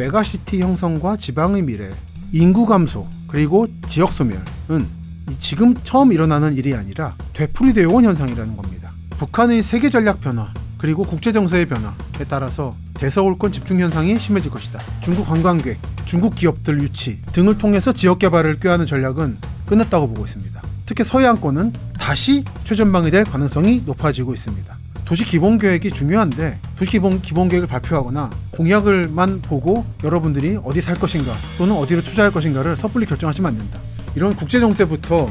메가시티 형성과 지방의 미래, 인구 감소, 그리고 지역 소멸은 지금 처음 일어나는 일이 아니라 되풀이 되어 온 현상이라는 겁니다. 북한의 세계 전략 변화, 그리고 국제 정세의 변화에 따라서 대서울권 집중 현상이 심해질 것이다. 중국 관광객, 중국 기업들 유치 등을 통해서 지역 개발을 꾀하는 전략은 끝났다고 보고 있습니다. 특히 서해안권은 다시 최전방이 될 가능성이 높아지고 있습니다. 도시 기본 계획이 중요한데 도시 기본 기본 계획을 발표하거나 공약을만 보고 여러분들이 어디 살 것인가 또는 어디로 투자할 것인가를 섣불리 결정하시면 안 된다. 이런 국제 정세부터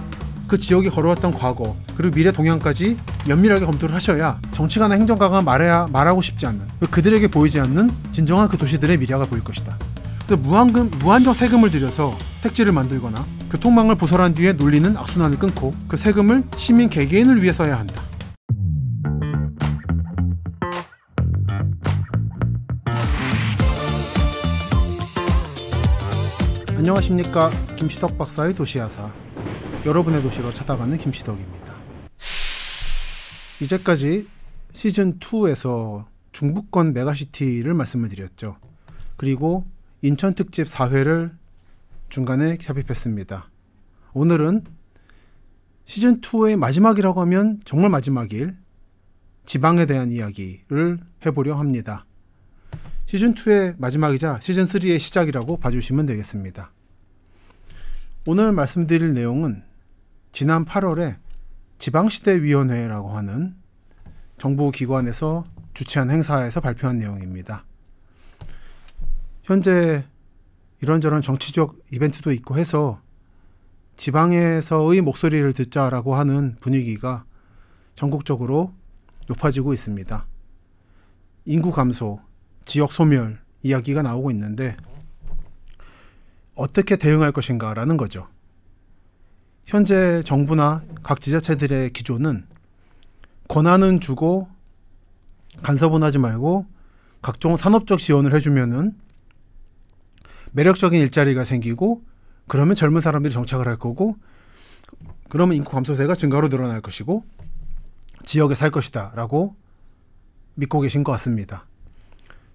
그 지역이 걸어왔던 과거 그리고 미래 동향까지 면밀하게 검토를 하셔야 정치가나 행정가가 말해야 말하고 싶지 않는 그들에게 보이지 않는 진정한 그 도시들의 미래가 보일 것이다. 무한금 무한정 세금을 들여서 택지를 만들거나 교통망을 부설한 뒤에 놀리는 악순환을 끊고 그 세금을 시민 개개인을 위해 써야 한다. 안녕하십니까 김시덕 박사의 도시야사 여러분의 도시로 찾아가는 김시덕입니다 이제까지 시즌2에서 중부권 메가시티를 말씀을 드렸죠 그리고 인천 특집 4회를 중간에 삽입했습니다 오늘은 시즌2의 마지막이라고 하면 정말 마지막일 지방에 대한 이야기를 해보려 합니다 시즌2의 마지막이자 시즌3의 시작이라고 봐주시면 되겠습니다. 오늘 말씀드릴 내용은 지난 8월에 지방시대위원회라고 하는 정부 기관에서 주최한 행사에서 발표한 내용입니다. 현재 이런저런 정치적 이벤트도 있고 해서 지방에서의 목소리를 듣자라고 하는 분위기가 전국적으로 높아지고 있습니다. 인구 감소, 지역 소멸 이야기가 나오고 있는데 어떻게 대응할 것인가라는 거죠. 현재 정부나 각 지자체들의 기조는 권한은 주고 간섭은 하지 말고 각종 산업적 지원을 해주면은 매력적인 일자리가 생기고 그러면 젊은 사람들이 정착을 할 거고 그러면 인구 감소세가 증가로 늘어날 것이고 지역에 살 것이다라고 믿고 계신 것 같습니다.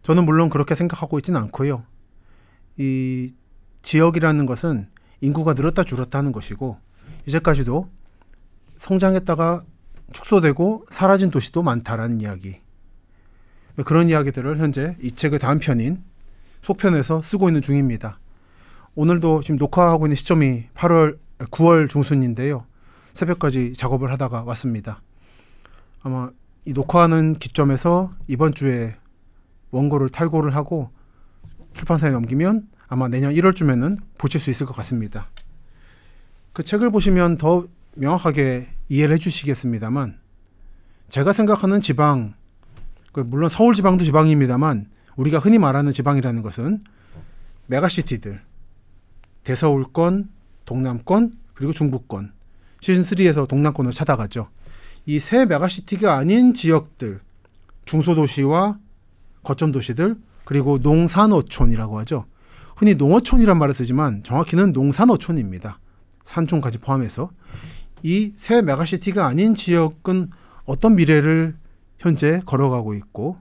저는 물론 그렇게 생각하고 있지는 않고요. 이 지역이라는 것은 인구가 늘었다 줄었다 하는 것이고 이제까지도 성장했다가 축소되고 사라진 도시도 많다라는 이야기. 그런 이야기들을 현재 이 책의 다음 편인 속편에서 쓰고 있는 중입니다. 오늘도 지금 녹화하고 있는 시점이 8월 9월 아, 중순인데요. 새벽까지 작업을 하다가 왔습니다. 아마 이 녹화하는 기점에서 이번 주에 원고를 탈고를 하고 출판사에 넘기면 아마 내년 1월쯤에는 보실 수 있을 것 같습니다. 그 책을 보시면 더 명확하게 이해를 해주시겠습니다만 제가 생각하는 지방 그 물론 서울 지방도 지방입니다만 우리가 흔히 말하는 지방이라는 것은 메가시티들 대서울권, 동남권 그리고 중부권 시즌 3에서 동남권을 찾아가죠. 이 세 메가시티가 아닌 지역들 중소도시와 거점 도시들 그리고 농산어촌이라고 하죠. 흔히 농어촌이란 말을 쓰지만 정확히는 농산어촌입니다. 산촌까지 포함해서 이 새 메가시티가 아닌 지역은 어떤 미래를 현재 걸어가고 있고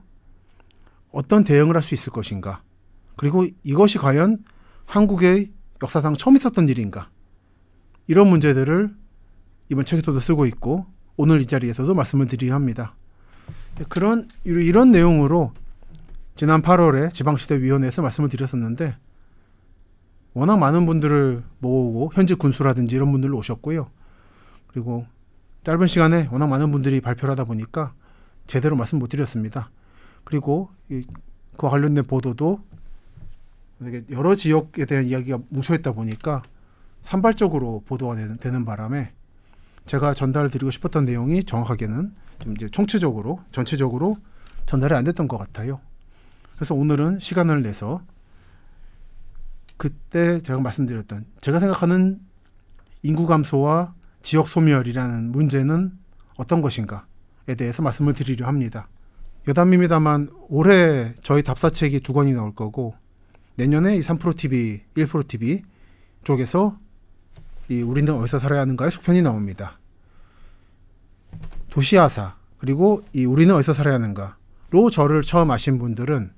어떤 대응을 할 수 있을 것인가 그리고 이것이 과연 한국의 역사상 처음 있었던 일인가 이런 문제들을 이번 책에서도 쓰고 있고 오늘 이 자리에서도 말씀을 드리려 합니다. 그런 이런 내용으로 지난 8월에 지방시대위원회에서 말씀을 드렸었는데 워낙 많은 분들을 모으고 현직 군수라든지 이런 분들로 오셨고요. 그리고 짧은 시간에 워낙 많은 분들이 발표를 하다 보니까 제대로 말씀 못 드렸습니다. 그리고 이, 그와 관련된 보도도 여러 지역에 대한 이야기가 뭉쳐했다 보니까 산발적으로 보도가 되는, 되는 바람에 제가 전달을 드리고 싶었던 내용이 정확하게는 좀 이제 총체적으로 전체적으로 전달이 안 됐던 것 같아요. 그래서 오늘은 시간을 내서 그때 제가 말씀드렸던 제가 생각하는 인구 감소와 지역 소멸이라는 문제는 어떤 것인가에 대해서 말씀을 드리려 합니다. 여담입니다만 올해 저희 답사책이 두 권이 나올 거고 내년에 이 3프로 TV, 1프로 TV 쪽에서 이 우리는 어디서 살아야 하는가의 속편이 나옵니다. 도시아사 그리고 이 우리는 어디서 살아야 하는가로 저를 처음 아신 분들은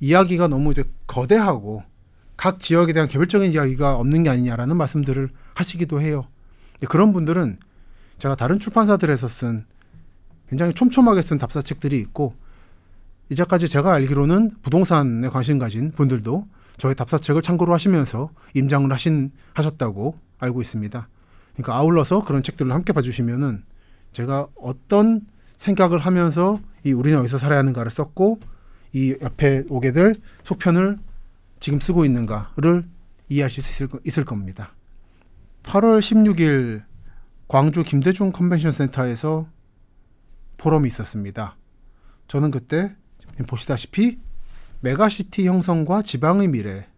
이야기가 너무 이제 거대하고 각 지역에 대한 개별적인 이야기가 없는 게 아니냐라는 말씀들을 하시기도 해요. 예, 그런 분들은 제가 다른 출판사들에서 쓴 굉장히 촘촘하게 쓴 답사책들이 있고 이제까지 제가 알기로는 부동산에 관심 가진 분들도 저희 답사책을 참고로 하시면서 임장을 하신 하셨다고 알고 있습니다. 그러니까 아울러서 그런 책들을 함께 봐주시면은 제가 어떤 생각을 하면서 이 우리는 어디서 살아야 하는가를 썼고 이 옆에 오게 될속편을 지금 쓰고 있는가를 이해하실 수 있을, 있을 겁니다. 8월 16일 광주 김대중 컨벤션 센터에서 포럼이 있었습니다. 저는 그때 보시다시피 메가시티 형성과 지방의 미래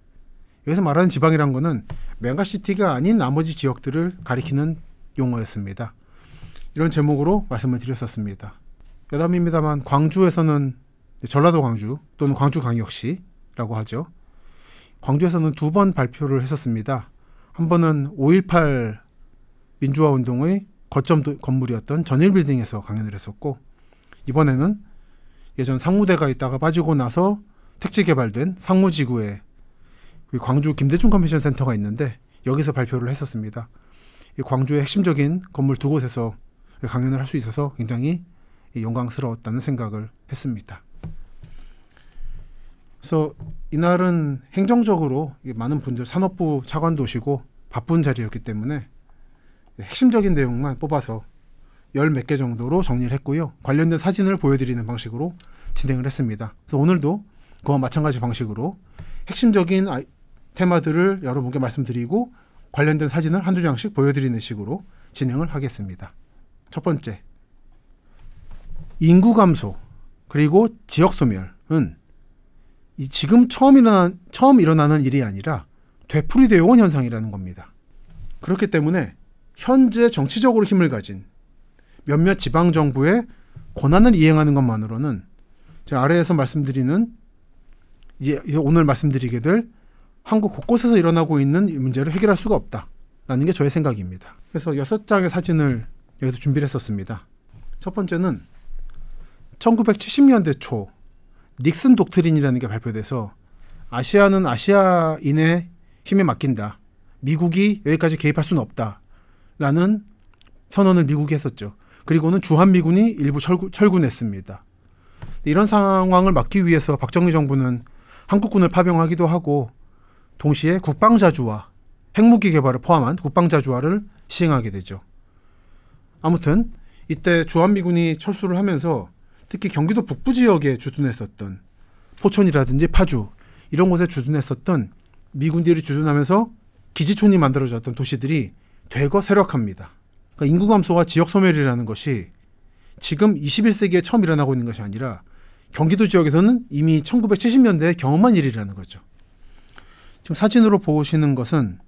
여기서 말하는 지방이란 것은 메가시티가 아닌 나머지 지역들을 가리키는 용어였습니다. 이런 제목으로 말씀을 드렸었습니다. 여담입니다만 광주에서는 전라도 광주 또는 광주광역시라고 하죠. 광주에서는 두 번 발표를 했었습니다. 한 번은 5.18 민주화 운동의 거점 건물이었던 전일 빌딩에서 강연을 했었고 이번에는 예전 상무대가 있다가 빠지고 나서 택지 개발된 상무지구에 광주 김대중 컨벤션 센터가 있는데 여기서 발표를 했었습니다. 광주의 핵심적인 건물 두 곳에서 강연을 할 수 있어서 굉장히 영광스러웠다는 생각을 했습니다. 그래서 이날은 행정적으로 많은 분들 산업부 차관도시고 바쁜 자리였기 때문에 핵심적인 내용만 뽑아서 열 몇 개 정도로 정리를 했고요. 관련된 사진을 보여드리는 방식으로 진행을 했습니다. 그래서 오늘도 그와 마찬가지 방식으로 핵심적인 테마들을 여러분께 말씀드리고 관련된 사진을 한두 장씩 보여드리는 식으로 진행을 하겠습니다. 첫 번째, 인구 감소 그리고 지역 소멸은 이 지금 처음 일어난 처음 일어나는 일이 아니라 되풀이되어 온 현상이라는 겁니다. 그렇기 때문에 현재 정치적으로 힘을 가진 몇몇 지방 정부의 권한을 이행하는 것만으로는 제가 아래에서 말씀드리는 이제 오늘 말씀드리게 될 한국 곳곳에서 일어나고 있는 문제를 해결할 수가 없다라는 게 저의 생각입니다. 그래서 여섯 장의 사진을 여기서 준비를 했었습니다. 첫 번째는 1970년대 초 닉슨 독트린이라는 게 발표돼서 아시아는 아시아인의 힘에 맡긴다. 미국이 여기까지 개입할 수는 없다라는 선언을 미국이 했었죠. 그리고는 주한미군이 일부 철구, 철군했습니다. 이런 상황을 막기 위해서 박정희 정부는 한국군을 파병하기도 하고 동시에 국방자주화, 핵무기 개발을 포함한 국방자주화를 시행하게 되죠. 아무튼 이때 주한미군이 철수를 하면서 특히 경기도 북부 지역에 주둔했었던 포천이라든지 파주 이런 곳에 주둔했었던 미군들이 주둔하면서 기지촌이 만들어졌던 도시들이 되거세력합니다 그러니까 인구 감소와 지역 소멸이라는 것이 지금 21세기에 처음 일어나고 있는 것이 아니라 경기도 지역에서는 이미 1970년대에 경험한 일이라는 거죠. 지금 사진으로 보시는 것은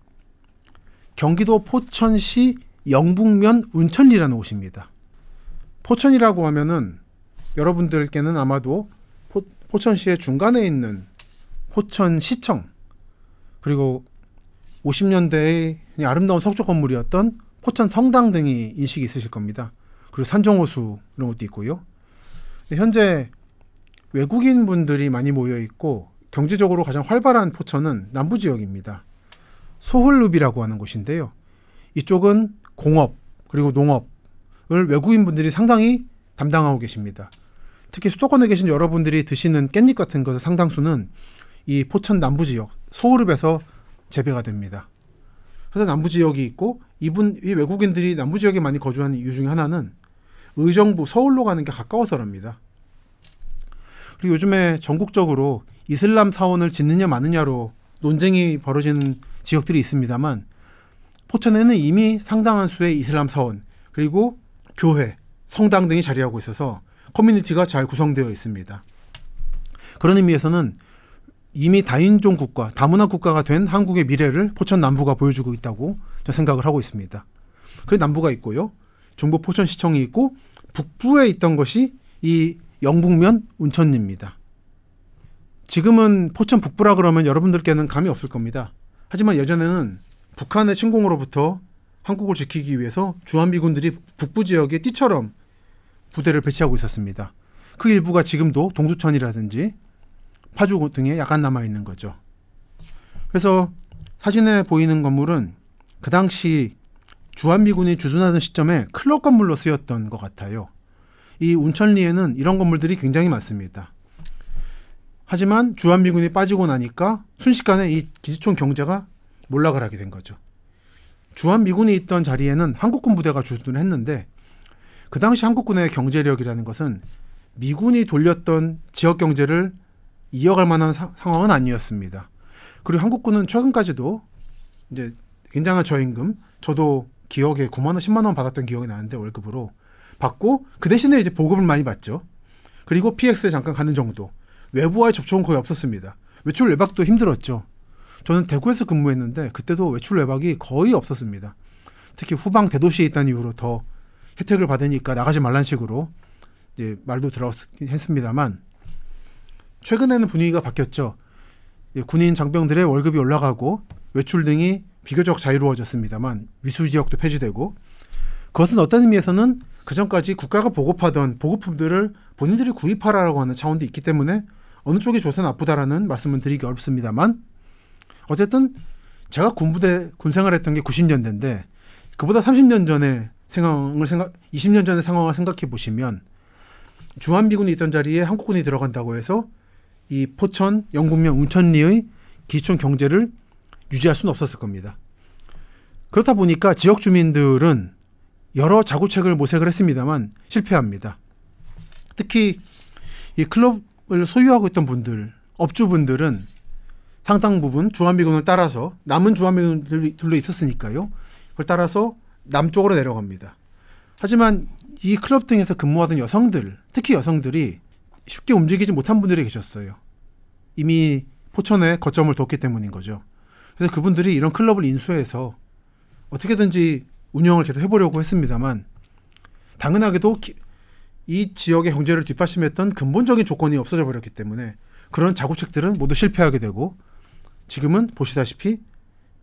경기도 포천시 영북면 운천리라는 곳입니다. 포천이라고 하면은 여러분들께는 아마도 포, 포천시의 중간에 있는 포천시청 그리고 50년대의 아름다운 석조 건물이었던 포천 성당 등이 인식이 있으실 겁니다. 그리고 산정호수 이런 것도 있고요. 현재 외국인 분들이 많이 모여 있고 경제적으로 가장 활발한 포천은 남부 지역입니다. 소홀읍이라고 하는 곳인데요. 이쪽은 공업 그리고 농업을 외국인 분들이 상당히 담당하고 계십니다. 특히 수도권에 계신 여러분들이 드시는 깻잎 같은 것의 상당수는 이 포천 남부 지역 소울읍에서 재배가 됩니다. 그래서 남부 지역이 있고 이분 이 외국인들이 남부 지역에 많이 거주하는 이유 중에 하나는 의정부 서울로 가는 게 가까워서랍니다. 그리고 요즘에 전국적으로 이슬람 사원을 짓느냐 마느냐로 논쟁이 벌어지는 지역들이 있습니다만 포천에는 이미 상당한 수의 이슬람 사원 그리고 교회, 성당 등이 자리하고 있어서 커뮤니티가 잘 구성되어 있습니다. 그런 의미에서는 이미 다인종 국가, 다문화 국가가 된 한국의 미래를 포천 남부가 보여주고 있다고 저 생각을 하고 있습니다. 그래 남부가 있고요. 중부 포천시청이 있고 북부에 있던 것이 이 영북면 운천입니다 지금은 포천 북부라 그러면 여러분들께는 감이 없을 겁니다. 하지만 예전에는 북한의 침공으로부터 한국을 지키기 위해서 주한미군들이 북부 지역의 띠처럼 부대를 배치하고 있었습니다. 그 일부가 지금도 동두천이라든지 파주 등에 약간 남아 있는 거죠. 그래서 사진에 보이는 건물은 그 당시 주한미군이 주둔하던 시점에 클럽 건물로 쓰였던 것 같아요. 이 운천리에는 이런 건물들이 굉장히 많습니다. 하지만 주한미군이 빠지고 나니까 순식간에 이기지촌 경제가 몰락을 하게 된 거죠. 주한미군이 있던 자리에는 한국군 부대가 주둔했는데 그 당시 한국군의 경제력이라는 것은 미군이 돌렸던 지역 경제를 이어갈 만한 사, 상황은 아니었습니다. 그리고 한국군은 최근까지도 이제 굉장한 저임금, 저도 기억에 9만 원, 10만 원 받았던 기억이 나는데 월급으로 받고 그 대신에 이제 보급을 많이 받죠. 그리고 PX에 잠깐 가는 정도. 외부와의 접촉은 거의 없었습니다. 외출 외박도 힘들었죠. 저는 대구에서 근무했는데 그때도 외출 외박이 거의 없었습니다. 특히 후방 대도시에 있다는 이유로 더 혜택을 받으니까 나가지 말란 식으로 이제 말도 들었습니다만 최근에는 분위기가 바뀌었죠. 예, 군인 장병들의 월급이 올라가고 외출 등이 비교적 자유로워졌습니다만 위수 지역도 폐지되고 그것은 어떤 의미에서는 그전까지 국가가 보급하던 보급품들을 본인들이 구입하라라고 하는 차원도 있기 때문에 어느 쪽이 좋든 나쁘다라는 말씀은 드리기 어렵습니다만 어쨌든 제가 군부대 군생활했던 게 90년대인데 그보다 30년 전에 상황을 생각 20년 전의 상황을 생각해 보시면 주한미군이 있던 자리에 한국군이 들어간다고 해서 이 포천, 영국면, 운천리의 기촌 경제를 유지할 수는 없었을 겁니다. 그렇다 보니까 지역 주민들은 여러 자구책을 모색을 했습니다만 실패합니다. 특히 이 클럽을 소유하고 있던 분들, 업주분들은 상당 부분 주한미군을 따라서 남은 주한미군들이 있었으니까요. 그걸 따라서 남쪽으로 내려갑니다. 하지만 이 클럽 등에서 근무하던 여성들, 특히 여성들이 쉽게 움직이지 못한 분들이 계셨어요. 이미 포천에 거점을 뒀기 때문인 거죠. 그래서 그분들이 이런 클럽을 인수해서 어떻게든지 운영을 계속 해보려고 했습니다만 당연하게도 이 지역의 경제를 뒷받침했던 근본적인 조건이 없어져 버렸기 때문에 그런 자구책들은 모두 실패하게 되고 지금은 보시다시피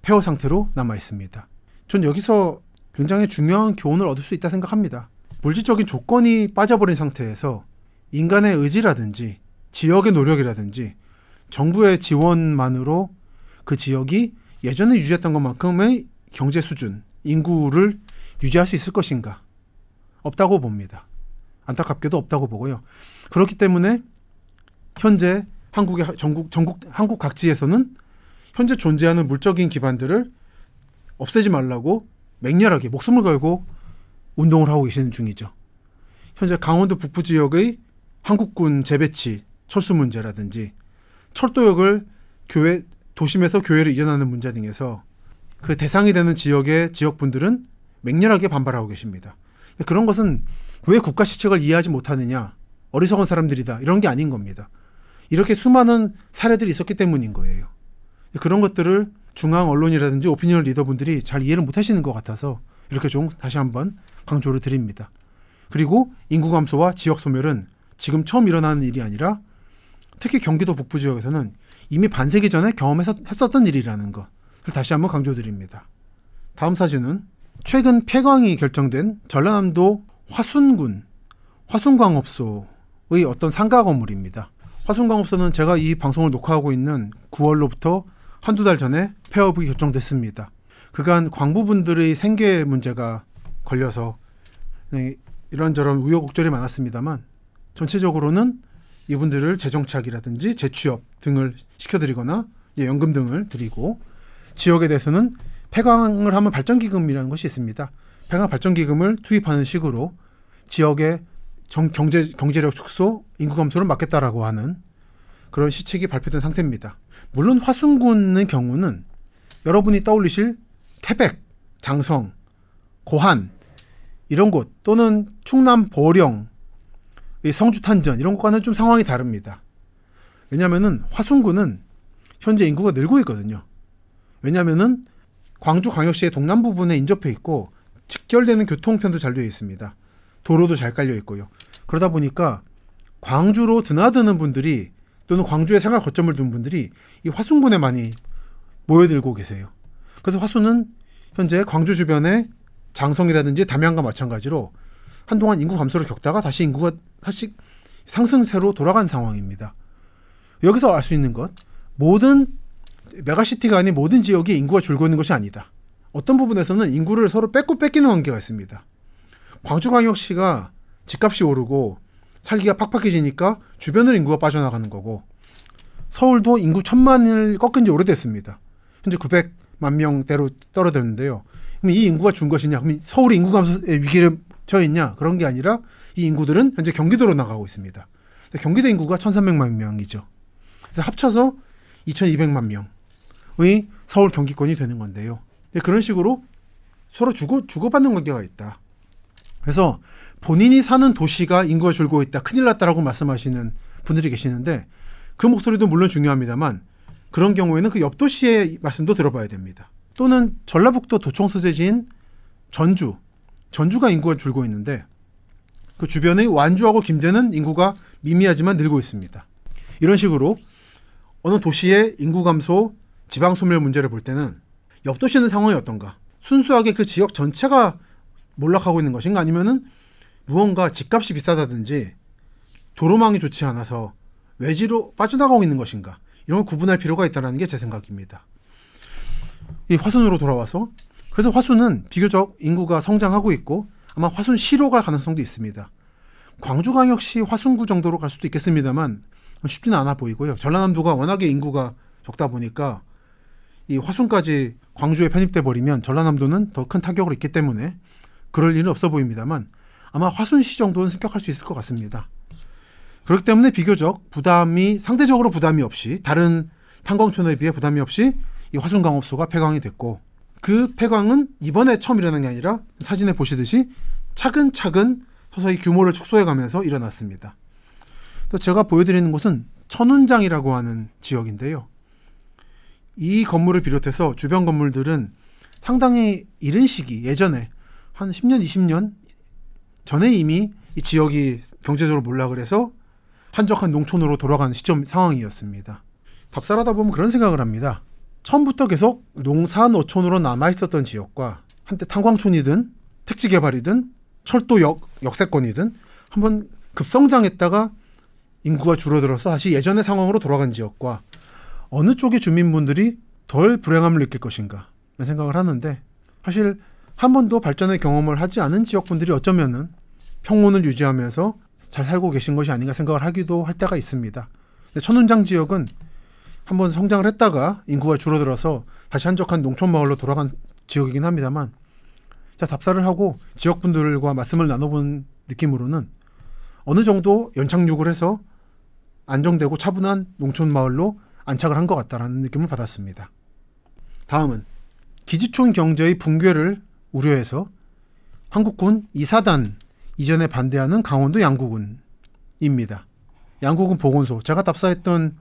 폐허 상태로 남아 있습니다. 전 여기서 굉장히 중요한 교훈을 얻을 수 있다 생각합니다. 물질적인 조건이 빠져버린 상태에서 인간의 의지라든지 지역의 노력이라든지 정부의 지원만으로 그 지역이 예전에 유지했던 것만큼의 경제 수준, 인구를 유지할 수 있을 것인가? 없다고 봅니다. 안타깝게도 없다고 보고요. 그렇기 때문에 현재 한국의 전국 전국 한국 각지에서는 현재 존재하는 물적인 기반들을 없애지 말라고 맹렬하게 목숨을 걸고 운동을 하고 계시는 중이죠. 현재 강원도 북부 지역의 한국군 재배치 철수 문제라든지 철도역을 교회 도심에서 교회를 이전하는 문제 등에서 그 대상이 되는 지역의 지역분들은 맹렬하게 반발하고 계십니다. 그런 것은 왜 국가 시책을 이해하지 못하느냐 어리석은 사람들이다 이런 게 아닌 겁니다. 이렇게 수많은 사례들이 있었기 때문인 거예요. 그런 것들을 중앙 언론이라든지 오피니언 리더분들이 잘 이해를 못 하시는 것 같아서 이렇게 좀 다시 한번 강조를 드립니다. 그리고 인구 감소와 지역 소멸은 지금 처음 일어나는 일이 아니라 특히 경기도 북부 지역에서는 이미 반세기 전에 경험했었던 일이라는 것을 다시 한번 강조드립니다. 다음 사진은 최근 폐광이 결정된 전라남도 화순군 화순광업소의 어떤 상가 건물입니다. 화순광업소는 제가 이 방송을 녹화하고 있는 9월로부터 한두 달 전에 폐업이 결정됐습니다. 그간 광부분들의 생계 문제가 걸려서 네, 이런저런 우여곡절이 많았습니다만 전체적으로는 이분들을 재정착이라든지 재취업 등을 시켜드리거나 예, 연금 등을 드리고 지역에 대해서는 폐광을 하면 발전기금이라는 것이 있습니다. 폐광 발전기금을 투입하는 식으로 지역의 정, 경제, 경제력 축소, 인구 감소를 막겠다라고 하는 그런 시책이 발표된 상태입니다. 물론 화순군의 경우는 여러분이 떠올리실 태백, 장성, 고한 이런 곳 또는 충남 보령 성주탄전 이런 곳과는 좀 상황이 다릅니다. 왜냐하면 화순군은 현재 인구가 늘고 있거든요. 왜냐하면 광주광역시의 동남 부분에 인접해 있고 직결되는 교통편도 잘 되어 있습니다. 도로도 잘 깔려 있고요. 그러다 보니까 광주로 드나드는 분들이 또는 광주에 생활 거점을 둔 분들이 이 화순군에 많이 모여들고 계세요. 그래서 화순은 현재 광주 주변의 장성이라든지 담양과 마찬가지로 한동안 인구 감소를 겪다가 다시 인구가 다시 상승세로 돌아간 상황입니다. 여기서 알 수 있는 것 모든 메가시티가 아닌 모든 지역이 인구가 줄고 있는 것이 아니다. 어떤 부분에서는 인구를 서로 뺏고 뺏기는 관계가 있습니다. 광주광역시가 집값이 오르고 살기가 팍팍해지니까 주변으로 인구가 빠져나가는 거고 서울도 인구 천만을 꺾은 지 오래됐습니다. 현재 900만 명대로 떨어졌는데요. 그럼 이 인구가 준 것이냐? 그럼 서울이 인구 감소의 위기를 처해 있냐? 그런 게 아니라 이 인구들은 현재 경기도로 나가고 있습니다. 경기도 인구가 1,300만 명이죠. 그래서 합쳐서 2,200만 명의 서울 경기권이 되는 건데요. 네, 그런 식으로 서로 주고 주고받는 관계가 있다. 그래서 본인이 사는 도시가 인구가 줄고 있다. 큰일 났다라고 말씀하시는 분들이 계시는데 그 목소리도 물론 중요합니다만 그런 경우에는 그 옆 도시의 말씀도 들어봐야 됩니다. 또는 전라북도 도청 소재지인 전주. 전주가 인구가 줄고 있는데 그 주변의 완주하고 김제는 인구가 미미하지만 늘고 있습니다. 이런 식으로 어느 도시의 인구 감소, 지방 소멸 문제를 볼 때는 옆 도시는 상황이 어떤가? 순수하게 그 지역 전체가 몰락하고 있는 것인가 아니면은 무언가 집값이 비싸다든지 도로망이 좋지 않아서 외지로 빠져나가고 있는 것인가 이런 걸 구분할 필요가 있다는 게 제 생각입니다. 이 화순으로 돌아와서 그래서 화순은 비교적 인구가 성장하고 있고 아마 화순시로 갈 가능성도 있습니다. 광주광역시 화순구 정도로 갈 수도 있겠습니다만 쉽지는 않아 보이고요. 전라남도가 워낙에 인구가 적다 보니까 이 화순까지 광주에 편입돼 버리면 전라남도는 더 큰 타격을 입기 때문에 그럴 일은 없어 보입니다만 아마 화순 시 정도는 승격할 수 있을 것 같습니다. 그렇기 때문에 비교적 부담이 상대적으로 부담이 없이 다른 탄광촌에 비해 부담이 없이 이 화순 강업소가 폐광이 됐고 그 폐광은 이번에 처음 일어난 게 아니라 사진에 보시듯이 차근차근 서서히 규모를 축소해가면서 일어났습니다. 또 제가 보여드리는 곳은 천운장이라고 하는 지역인데요. 이 건물을 비롯해서 주변 건물들은 상당히 이른 시기 예전에 한 10년, 20년 전에 이미 이 지역이 경제적으로 몰락그래서 한적한 농촌으로 돌아간 시점 상황이었습니다. 답사하다 보면 그런 생각을 합니다. 처음부터 계속 농산어촌으로 남아 있었던 지역과 한때 탄광촌이든 택지 개발이든 철도 역 역세권이든 한번 급성장했다가 인구가 줄어들어서 다시 예전의 상황으로 돌아간 지역과 어느 쪽의 주민분들이 덜 불행함을 느낄 것인가 이런 생각을 하는데 사실 한 번도 발전의 경험을 하지 않은 지역분들이 어쩌면은 평온을 유지하면서 잘 살고 계신 것이 아닌가 생각을 하기도 할 때가 있습니다. 천운장 지역은 한번 성장을 했다가 인구가 줄어들어서 다시 한적한 농촌 마을로 돌아간 지역이긴 합니다만 자 답사를 하고 지역 분들과 말씀을 나눠본 느낌으로는 어느 정도 연착륙을 해서 안정되고 차분한 농촌 마을로 안착을 한 것 같다라는 느낌을 받았습니다. 다음은 기지촌 경제의 붕괴를 우려해서 한국군 이사단 이전에 반대하는 강원도 양구군입니다. 양구군 보건소. 제가 답사했던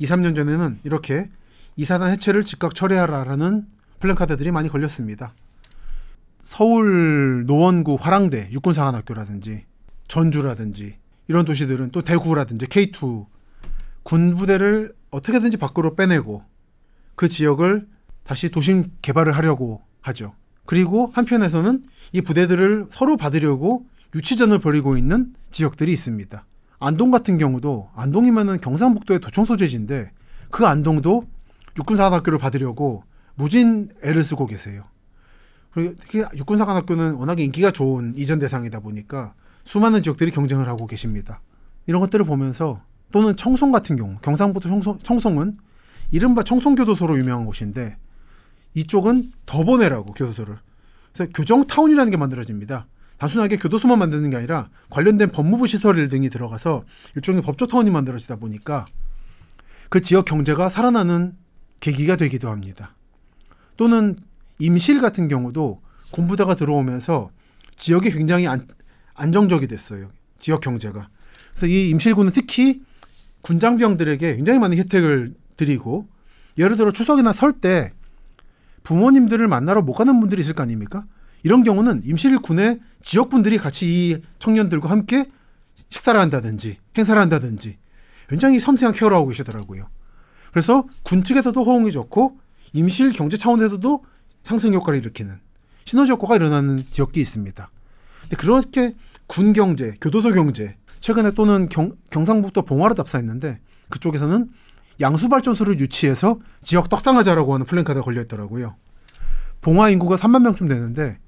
2, 3년 전에는 이렇게 이사단 해체를 즉각 철회하라라는 플랜카드들이 많이 걸렸습니다. 서울 노원구 화랑대 육군사관학교라든지 전주라든지 이런 도시들은 또 대구라든지 K2 군부대를 어떻게든지 밖으로 빼내고 그 지역을 다시 도심 개발을 하려고 하죠. 그리고 한편에서는 이 부대들을 서로 받으려고 유치전을 벌이고 있는 지역들이 있습니다. 안동 같은 경우도 안동이면은 경상북도의 도청 소재지인데 그 안동도 육군사관학교를 받으려고 무진 애를 쓰고 계세요. 그리고 특히 육군사관학교는 워낙에 인기가 좋은 이전 대상이다 보니까 수많은 지역들이 경쟁을 하고 계십니다. 이런 것들을 보면서 또는 청송 같은 경우 경상북도 청송, 청송은 이른바 청송교도소로 유명한 곳인데 이쪽은 더 보내라고 교도소를 그래서 교정타운이라는 게 만들어집니다. 단순하게 교도소만 만드는 게 아니라 관련된 법무부 시설 등이 들어가서 일종의 법조 타원이 만들어지다 보니까 그 지역 경제가 살아나는 계기가 되기도 합니다. 또는 임실 같은 경우도 군부대가 들어오면서 지역이 굉장히 안, 안정적이 됐어요. 지역 경제가. 그래서 이 임실군은 특히 군장병들에게 굉장히 많은 혜택을 드리고 예를 들어 추석이나 설 때 부모님들을 만나러 못 가는 분들이 있을 거 아닙니까? 이런 경우는 임실 군의 지역분들이 같이 이 청년들과 함께 식사를 한다든지 행사를 한다든지 굉장히 섬세한 케어를 하고 계시더라고요. 그래서 군 측에서도 호응이 좋고 임실 경제 차원에서도 상승 효과를 일으키는 시너지 효과가 일어나는 지역이 있습니다. 근데 그렇게 군 경제, 교도소 경제 최근에 또는 경, 경상북도 봉화로 답사했는데 그쪽에서는 양수발전소를 유치해서 지역 떡상하자라고 하는 플랜카드가 걸려 있더라고요. 봉화 인구가 3만 명쯤 되는데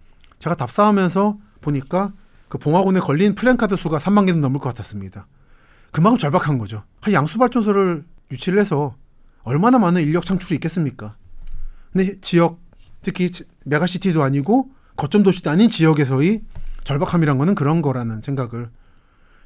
제가 답사하면서 보니까 그 봉화군에 걸린 플랜카드 수가 3만 개는 넘을 것 같았습니다. 그만큼 절박한 거죠. 그 양수발전소를 유치를 해서 얼마나 많은 인력 창출이 있겠습니까? 근데 지역 특히 메가시티도 아니고 거점 도시도 아닌 지역에서의 절박함이란 거는 그런 거라는 생각을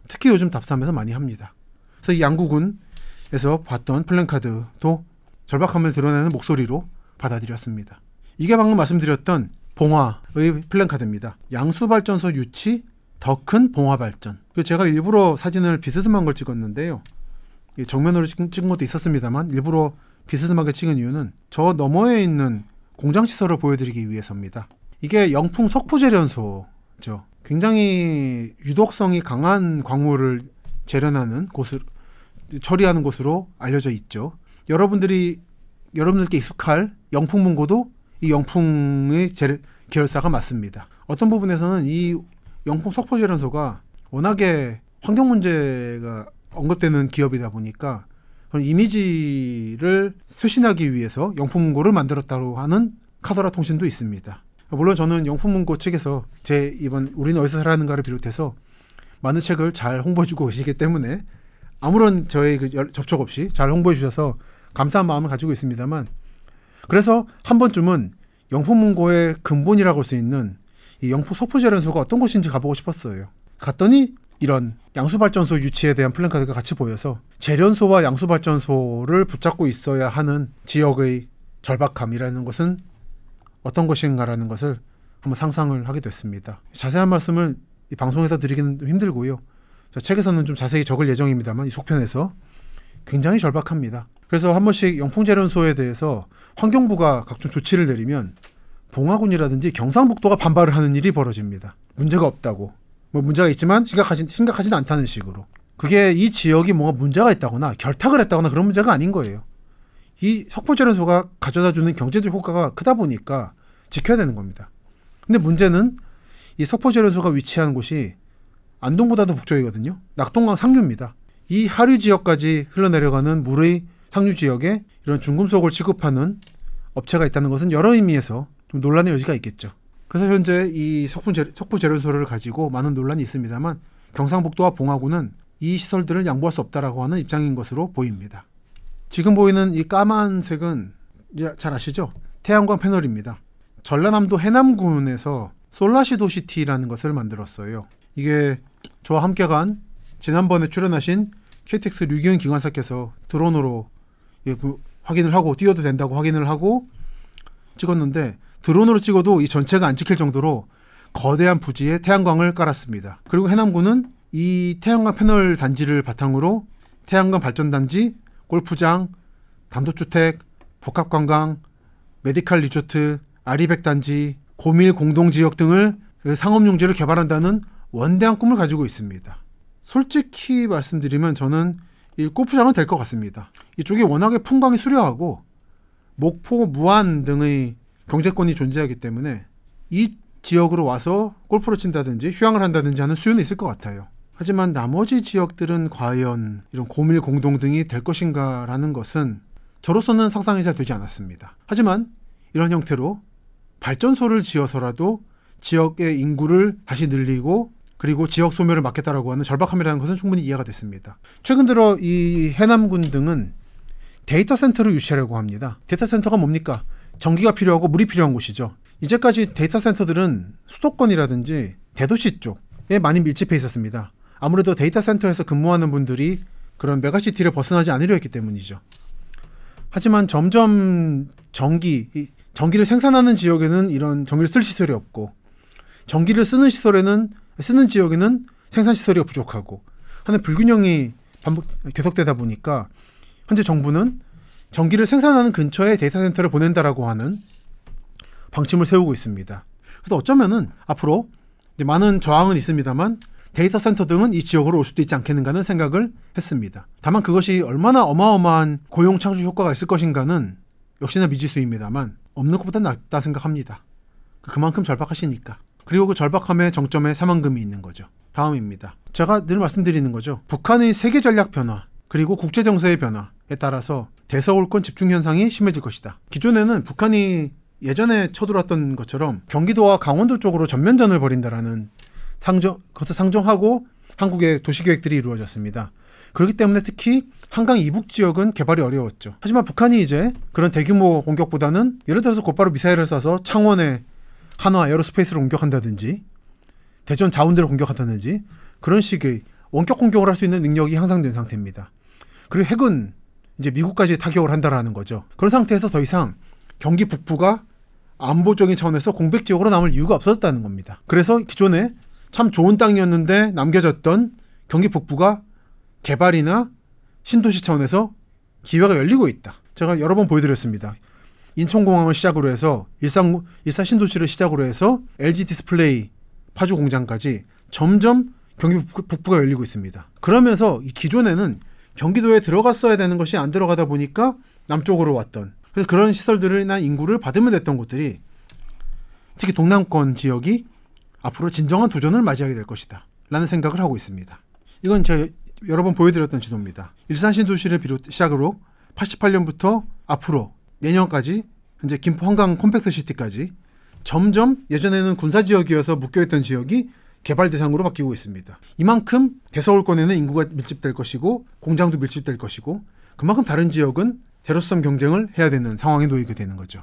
특히 요즘 답사하면서 많이 합니다. 그래서 양구군에서 봤던 플랜카드도 절박함을 드러내는 목소리로 받아들였습니다. 이게 방금 말씀드렸던 봉화의 플랜카드입니다. 양수발전소 유치, 더 큰 봉화발전. 그 제가 일부러 사진을 비스듬한 걸 찍었는데요. 정면으로 찍은 것도 있었습니다만 일부러 비스듬하게 찍은 이유는 저 너머에 있는 공장시설을 보여드리기 위해서입니다. 이게 영풍 석포재련소죠. 굉장히 유독성이 강한 광물을 재련하는 곳을 처리하는 곳으로 알려져 있죠. 여러분들이 여러분들께 익숙할 영풍문고도 이 영풍의 계열사가 맞습니다. 어떤 부분에서는 이 영풍 석포재련소가 워낙에 환경 문제가 언급되는 기업이다 보니까 그런 이미지를 쇄신하기 위해서 영풍문고를 만들었다고 하는 카더라 통신도 있습니다. 물론 저는 영풍문고 측에서 제 이번 우리는 어디서 살아가는가를 비롯해서 많은 책을 잘 홍보해주고 계시기 때문에 아무런 저의 그 접촉 없이 잘 홍보해 주셔서 감사한 마음을 가지고 있습니다만 그래서 한 번쯤은 영포문고의 근본이라고 할 수 있는 이 영포 소포재련소가 어떤 곳인지 가보고 싶었어요. 갔더니 이런 양수발전소 유치에 대한 플랜카드가 같이 보여서 재련소와 양수발전소를 붙잡고 있어야 하는 지역의 절박함이라는 것은 어떤 것인가라는 것을 한번 상상을 하게 됐습니다. 자세한 말씀을 이 방송에서 드리기는 힘들고요. 책에서는 좀 자세히 적을 예정입니다만 이 속편에서 굉장히 절박합니다. 그래서 한 번씩 영풍재련소에 대해서 환경부가 각종 조치를 내리면 봉화군이라든지 경상북도가 반발을 하는 일이 벌어집니다. 문제가 없다고. 뭐 문제가 있지만 심각하진, 심각하진 않다는 식으로. 그게 이 지역이 뭔가 문제가 있다거나 결탁을 했다거나 그런 문제가 아닌 거예요. 이 석포재련소가 가져다주는 경제적 효과가 크다 보니까 지켜야 되는 겁니다. 근데 문제는 이 석포재련소가 위치한 곳이 안동보다도 북쪽이거든요. 낙동강 상류입니다. 이 하류 지역까지 흘러내려가는 물의 상류 지역에 이런 중금속을 취급하는 업체가 있다는 것은 여러 의미에서 좀 논란의 여지가 있겠죠. 그래서 현재 이석 석부 재료소를 가지고 많은 논란이 있습니다만 경상북도와 봉화구는 이 시설들을 양보할 수 없다라고 하는 입장인 것으로 보입니다. 지금 보이는 이 까만색은 잘 아시죠? 태양광 패널입니다. 전라남도 해남군에서 솔라시도시티라는 것을 만들었어요. 이게 저와 함께 간 지난번에 출연하신 KTX 류기현 기관사께서 드론으로 예, 뭐, 확인을 하고 뛰어도 된다고 확인을 하고 찍었는데 드론으로 찍어도 이 전체가 안 찍힐 정도로 거대한 부지에 태양광을 깔았습니다. 그리고 해남군은 이 태양광 패널 단지를 바탕으로 태양광 발전단지, 골프장, 단독주택, 복합관광, 메디칼 리조트, 아리백 단지, 고밀 공동지역 등을 상업용지를 개발한다는 원대한 꿈을 가지고 있습니다. 솔직히 말씀드리면 저는 이 골프장은 될 것 같습니다. 이쪽이 워낙에 풍광이 수려하고 목포, 무안 등의 경제권이 존재하기 때문에 이 지역으로 와서 골프를 친다든지 휴양을 한다든지 하는 수요는 있을 것 같아요. 하지만 나머지 지역들은 과연 이런 고밀 공동 등이 될 것인가라는 것은 저로서는 상상이 잘 되지 않았습니다. 하지만 이런 형태로 발전소를 지어서라도 지역의 인구를 다시 늘리고 그리고 지역 소멸을 막겠다라고 하는 절박함이라는 것은 충분히 이해가 됐습니다. 최근 들어 이 해남군 등은 데이터 센터를 유치하려고 합니다. 데이터 센터가 뭡니까? 전기가 필요하고 물이 필요한 곳이죠. 이제까지 데이터 센터들은 수도권이라든지 대도시 쪽에 많이 밀집해 있었습니다. 아무래도 데이터 센터에서 근무하는 분들이 그런 메가시티를 벗어나지 않으려 했기 때문이죠. 하지만 점점 전기, 전기를 생산하는 지역에는 이런 전기를 쓸 시설이 없고 전기를 쓰는 시설에는 쓰는 지역에는 생산 시설이 부족하고 하는 불균형이 반복 계속되다 보니까 현재 정부는 전기를 생산하는 근처에 데이터 센터를 보낸다라고 하는 방침을 세우고 있습니다. 그래서 어쩌면은 앞으로 많은 저항은 있습니다만 데이터 센터 등은 이 지역으로 올 수도 있지 않겠는가는 하 생각을 했습니다. 다만 그것이 얼마나 어마어마한 고용 창출 효과가 있을 것인가는 역시나 미지수입니다만 없는 것보다 낫다 생각합니다. 그만큼 절박하시니까. 그리고 그 절박함의 정점에 사망금이 있는 거죠. 다음입니다. 제가 늘 말씀드리는 거죠. 북한의 세계 전략 변화, 그리고 국제 정세의 변화에 따라서 대서울권 집중 현상이 심해질 것이다. 기존에는 북한이 예전에 쳐들었던 것처럼 경기도와 강원도 쪽으로 전면전을 벌인다라는 상정 그것을 상정하고 한국의 도시 계획들이 이루어졌습니다. 그렇기 때문에 특히 한강 이북 지역은 개발이 어려웠죠. 하지만 북한이 이제 그런 대규모 공격보다는 예를 들어서 곧바로 미사일을 쏴서 창원에 한화 에어로스페이스를 공격한다든지 대전 자원들을 공격한다든지 그런 식의 원격 공격을 할 수 있는 능력이 향상된 상태입니다. 그리고 핵은 이제 미국까지 타격을 한다라는 거죠. 그런 상태에서 더 이상 경기 북부가 안보적인 차원에서 공백 지역으로 남을 이유가 없었다는 겁니다. 그래서 기존에 참 좋은 땅이었는데 남겨졌던 경기 북부가 개발이나 신도시 차원에서 기회가 열리고 있다. 제가 여러 번 보여드렸습니다. 인천공항을 시작으로 해서 일산 일산 신도시를 시작으로 해서 LG 디스플레이 파주 공장까지 점점 경기 북부가 열리고 있습니다. 그러면서 기존에는 경기도에 들어갔어야 되는 것이 안 들어가다 보니까 남쪽으로 왔던 그래서 그런 시설들이나 인구를 받으면 됐던 곳들이 특히 동남권 지역이 앞으로 진정한 도전을 맞이하게 될 것이다. 라는 생각을 하고 있습니다. 이건 제가 여러 번 보여드렸던 지도입니다. 일산 신도시를 비롯 시작으로 88년부터 앞으로 내년까지 현재 김포 한강 컴팩트 시티까지 점점 예전에는 군사 지역이어서 묶여있던 지역이 개발 대상으로 바뀌고 있습니다. 이만큼 대서울권에는 인구가 밀집될 것이고 공장도 밀집될 것이고 그만큼 다른 지역은 제로섬 경쟁을 해야 되는 상황에 놓이게 되는 거죠.